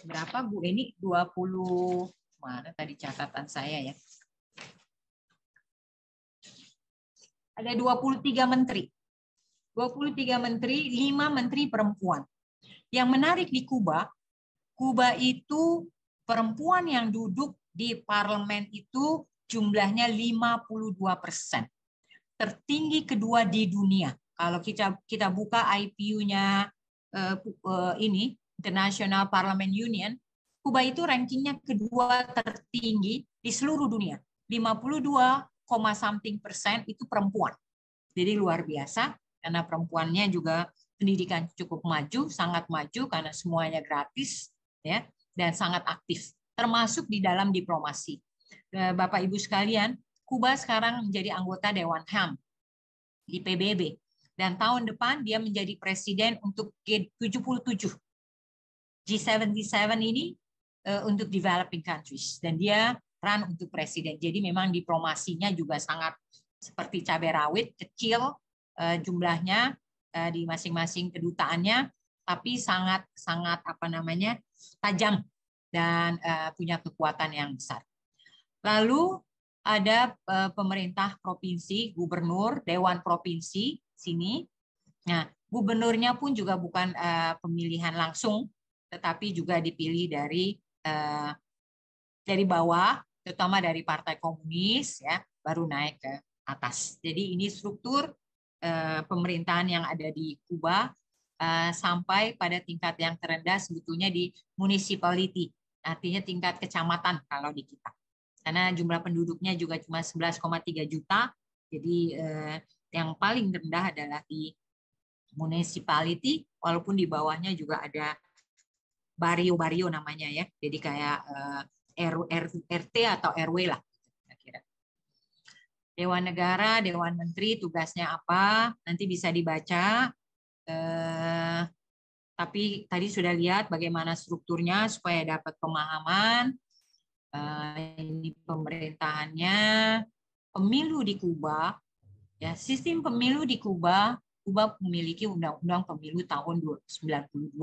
berapa Bu ini 20 mana tadi catatan saya ya. Ada 23 menteri. 23 menteri, 5 menteri perempuan. Yang menarik di Kuba, Kuba itu perempuan yang duduk di parlemen itu jumlahnya 52 persen. Tertinggi kedua di dunia. Kalau kita kita buka IPU-nya uh, eh, uh, eh, ini International Parliament Union, Kuba itu rankingnya kedua tertinggi di seluruh dunia. 52, something persen itu perempuan. Jadi luar biasa karena perempuannya juga pendidikan cukup maju, sangat maju karena semuanya gratis ya dan sangat aktif termasuk di dalam diplomasi. Eh, Bapak Ibu sekalian, Kuba sekarang menjadi anggota Dewan HAM di PBB. Dan tahun depan dia menjadi presiden untuk G77. G77 ini uh, untuk developing countries dan dia run untuk presiden. Jadi memang diplomasinya juga sangat seperti cabai rawit kecil uh, jumlahnya uh, di masing-masing kedutaannya tapi sangat sangat apa namanya tajam dan uh, punya kekuatan yang besar. Lalu ada uh, pemerintah provinsi, gubernur, dewan provinsi sini. Nah, gubernurnya pun juga bukan uh, pemilihan langsung, tetapi juga dipilih dari uh, dari bawah, terutama dari Partai Komunis, ya, baru naik ke atas. Jadi ini struktur uh, pemerintahan yang ada di Kuba uh, sampai pada tingkat yang terendah sebetulnya di municipality, artinya tingkat kecamatan kalau di kita. Karena jumlah penduduknya juga cuma 11,3 juta, jadi eh, yang paling rendah adalah di municipality, walaupun di bawahnya juga ada barrio-barrio namanya ya, jadi kayak eh, RT atau RW lah. Dewan Negara, Dewan Menteri, tugasnya apa? Nanti bisa dibaca. Eh, tapi tadi sudah lihat bagaimana strukturnya supaya dapat pemahaman. Eh, ini pemerintahannya. Pemilu di Kuba Ya, sistem pemilu di Kuba, Kuba memiliki Undang-Undang Pemilu tahun 1992.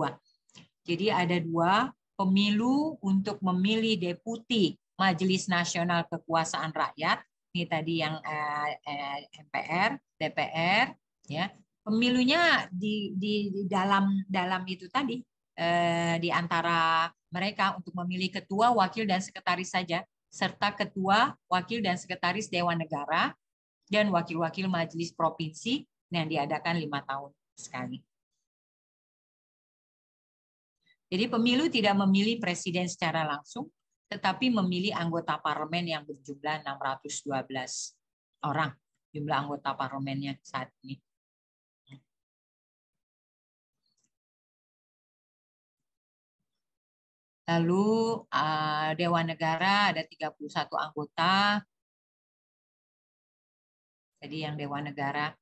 Jadi ada dua pemilu untuk memilih deputi Majelis Nasional Kekuasaan Rakyat, ini tadi yang eh, eh, MPR, DPR, ya. Pemilunya di, di, di dalam dalam itu tadi eh, di antara mereka untuk memilih ketua, wakil dan sekretaris saja serta ketua, wakil dan sekretaris Dewan Negara dan wakil-wakil majelis provinsi yang diadakan lima tahun sekali. Jadi pemilu tidak memilih presiden secara langsung, tetapi memilih anggota parlemen yang berjumlah 612 orang, jumlah anggota parlemennya saat ini. Lalu eh, Dewan Negara ada 31 anggota, jadi yang Dewan negara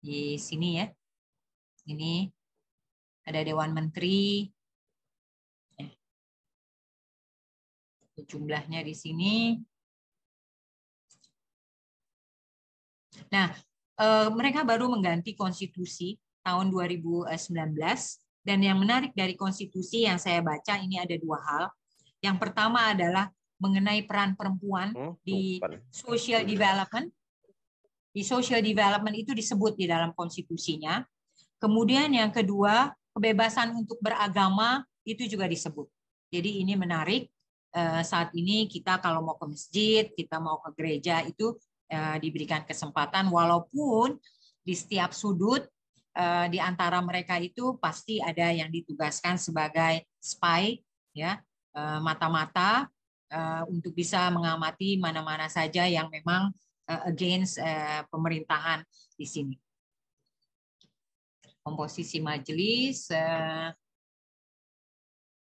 di sini ya. Ini ada dewan menteri. Jumlahnya di sini. Nah, eh, mereka baru mengganti konstitusi tahun 2019 dan yang menarik dari konstitusi yang saya baca ini ada dua hal. Yang pertama adalah mengenai peran perempuan hmm, di social development di social development itu disebut di dalam konstitusinya. Kemudian yang kedua, kebebasan untuk beragama itu juga disebut. Jadi ini menarik. Eh, saat ini kita kalau mau ke masjid, kita mau ke gereja itu eh, diberikan kesempatan walaupun di setiap sudut eh, di antara mereka itu pasti ada yang ditugaskan sebagai spy ya mata-mata untuk bisa mengamati mana-mana saja yang memang uh, against uh, pemerintahan di sini. Komposisi majelis uh,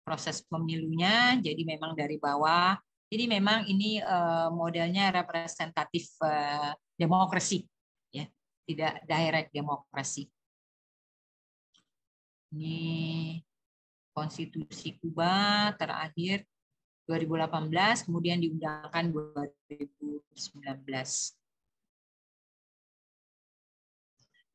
proses pemilunya jadi memang dari bawah. Jadi memang ini uh, modelnya representatif uh, demokrasi ya, tidak direct demokrasi. Ini konstitusi Kuba terakhir 2018 kemudian diundangkan 2019.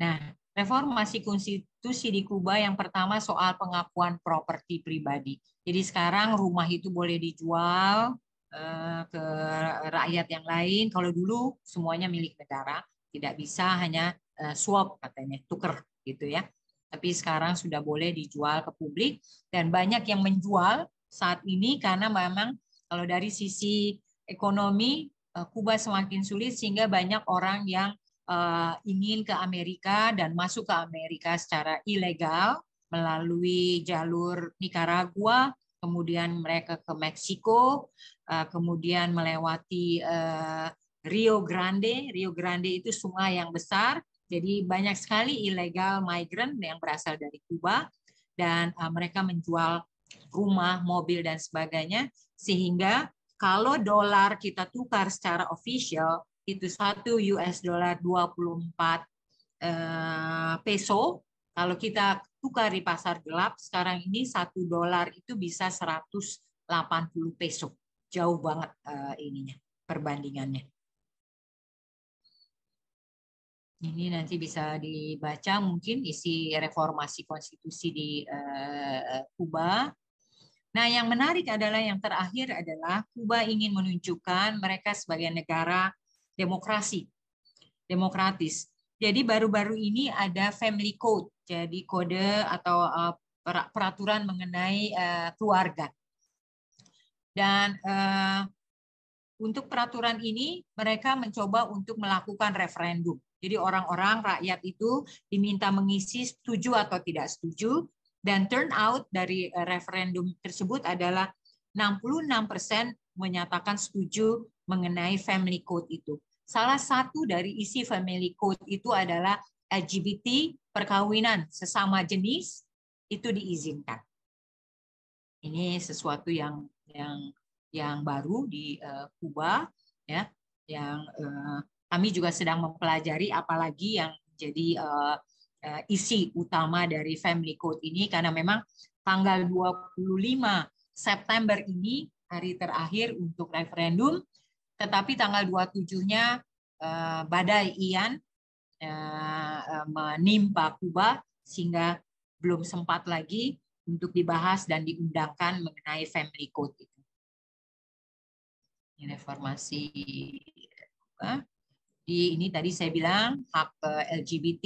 Nah, reformasi konstitusi di Kuba yang pertama soal pengakuan properti pribadi. Jadi sekarang rumah itu boleh dijual eh, ke rakyat yang lain. Kalau dulu semuanya milik negara, tidak bisa hanya eh, swap katanya, tuker gitu ya. Tapi sekarang sudah boleh dijual ke publik dan banyak yang menjual saat ini karena memang kalau dari sisi ekonomi eh, Kuba semakin sulit sehingga banyak orang yang uh, ingin ke Amerika dan masuk ke Amerika secara ilegal melalui jalur Nicaragua, kemudian mereka ke Meksiko, uh, kemudian melewati uh, Rio Grande. Rio Grande itu sungai yang besar, jadi banyak sekali ilegal migran yang berasal dari Kuba dan uh, mereka menjual rumah, mobil dan sebagainya sehingga kalau dolar kita tukar secara official itu satu US dollar 24 eh, peso. Kalau kita tukar di pasar gelap sekarang ini satu dolar itu bisa 180 peso. Jauh banget eh, ininya perbandingannya. Ini nanti bisa dibaca mungkin isi reformasi konstitusi di eh, Kuba. Nah, yang menarik adalah yang terakhir adalah Kuba ingin menunjukkan mereka sebagai negara demokrasi, demokratis. Jadi baru-baru ini ada family code, jadi kode atau eh, peraturan mengenai eh, keluarga. Dan eh, untuk peraturan ini mereka mencoba untuk melakukan referendum. Jadi orang-orang rakyat itu diminta mengisi setuju atau tidak setuju dan turnout dari referendum tersebut adalah 66% menyatakan setuju mengenai family code itu. Salah satu dari isi family code itu adalah LGBT perkawinan sesama jenis itu diizinkan. Ini sesuatu yang yang yang baru di uh, Kuba ya, yang uh, kami juga sedang mempelajari apalagi yang jadi uh, uh, isi utama dari family code ini karena memang tanggal 25 September ini hari terakhir untuk referendum tetapi tanggal 27-nya eh, badai Ian eh, eh, menimpa Kuba sehingga belum sempat lagi untuk dibahas dan diundangkan mengenai family code itu. Ini reformasi Kuba. Di ini tadi saya bilang hak LGBT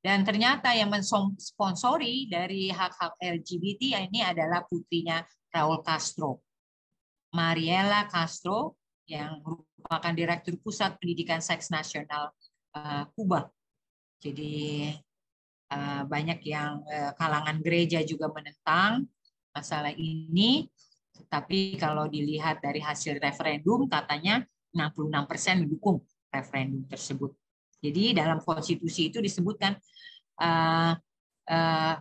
dan ternyata yang mensponsori dari hak-hak LGBT ya ini adalah putrinya Raul Castro. Mariela Castro yang merupakan Direktur Pusat Pendidikan Seks Nasional uh, Kuba. Jadi uh, banyak yang uh, kalangan gereja juga menentang masalah ini, tapi kalau dilihat dari hasil referendum katanya 66 persen mendukung referendum tersebut. Jadi dalam konstitusi itu disebutkan uh, uh,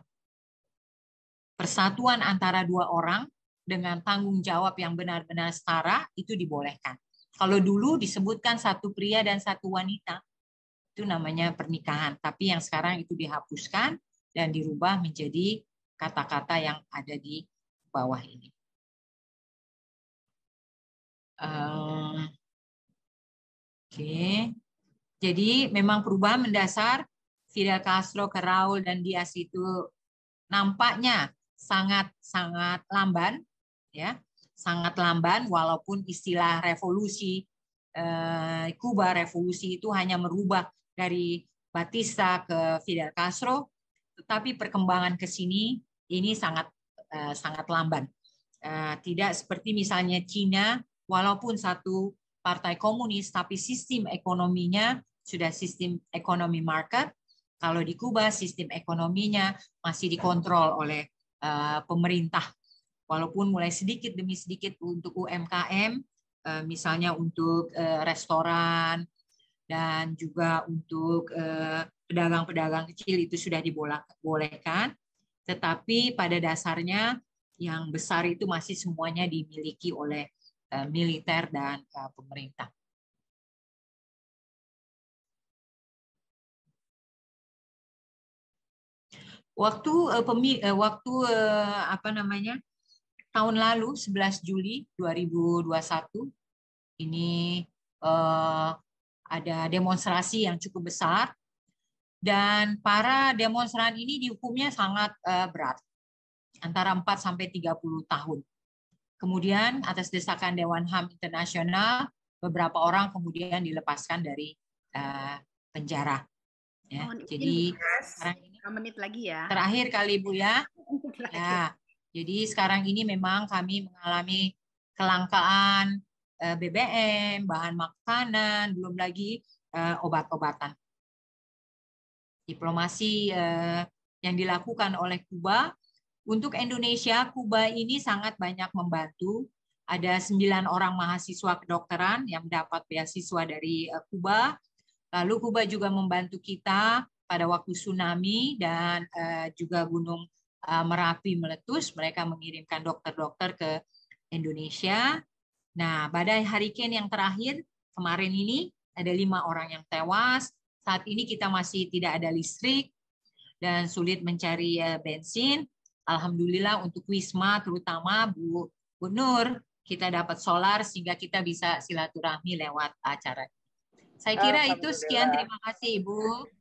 persatuan antara dua orang dengan tanggung jawab yang benar-benar setara itu dibolehkan. Kalau dulu disebutkan satu pria dan satu wanita, itu namanya pernikahan. Tapi yang sekarang itu dihapuskan dan dirubah menjadi kata-kata yang ada di bawah ini. Um, Oke, okay. jadi memang perubahan mendasar Fidel Castro ke Raul dan Diaz itu nampaknya sangat-sangat lamban, ya sangat lamban walaupun istilah revolusi eh, Kuba revolusi itu hanya merubah dari Batista ke Fidel Castro tetapi perkembangan ke sini ini sangat eh, sangat lamban eh, tidak seperti misalnya Cina walaupun satu partai komunis tapi sistem ekonominya sudah sistem ekonomi market kalau di Kuba sistem ekonominya masih dikontrol oleh pemerintah walaupun mulai sedikit demi sedikit untuk UMKM, eh, misalnya untuk eh, restoran dan juga untuk eh, pedagang-pedagang kecil itu sudah dibolehkan. Tetapi pada dasarnya yang besar itu masih semuanya dimiliki oleh militer dan pemerintah. waktu waktu apa namanya tahun lalu 11 Juli 2021 ini eh, ada demonstrasi yang cukup besar dan para demonstran ini dihukumnya sangat eh, berat antara 4 sampai 30 tahun. Kemudian atas desakan Dewan HAM Internasional beberapa orang kemudian dilepaskan dari eh, penjara. Ya, oh, jadi sekarang ini menit lagi ya. Terakhir kali Bu ya. ya. Jadi sekarang ini memang kami mengalami kelangkaan eh, BBM, bahan makanan, belum lagi eh, obat-obatan. Diplomasi eh, yang dilakukan oleh Kuba untuk Indonesia, Kuba ini sangat banyak membantu. Ada sembilan orang mahasiswa kedokteran yang mendapat beasiswa dari Kuba. Lalu Kuba juga membantu kita pada waktu tsunami dan juga Gunung Eh, merapi meletus, mereka mengirimkan dokter-dokter ke Indonesia. Nah, pada hari hurricane yang terakhir kemarin ini ada lima orang yang tewas. Saat ini kita masih tidak ada listrik dan sulit mencari eh, bensin. Alhamdulillah untuk Wisma terutama Bu, Bu Nur kita dapat solar sehingga kita bisa silaturahmi lewat acara. Saya kira itu sekian. Terima kasih Ibu.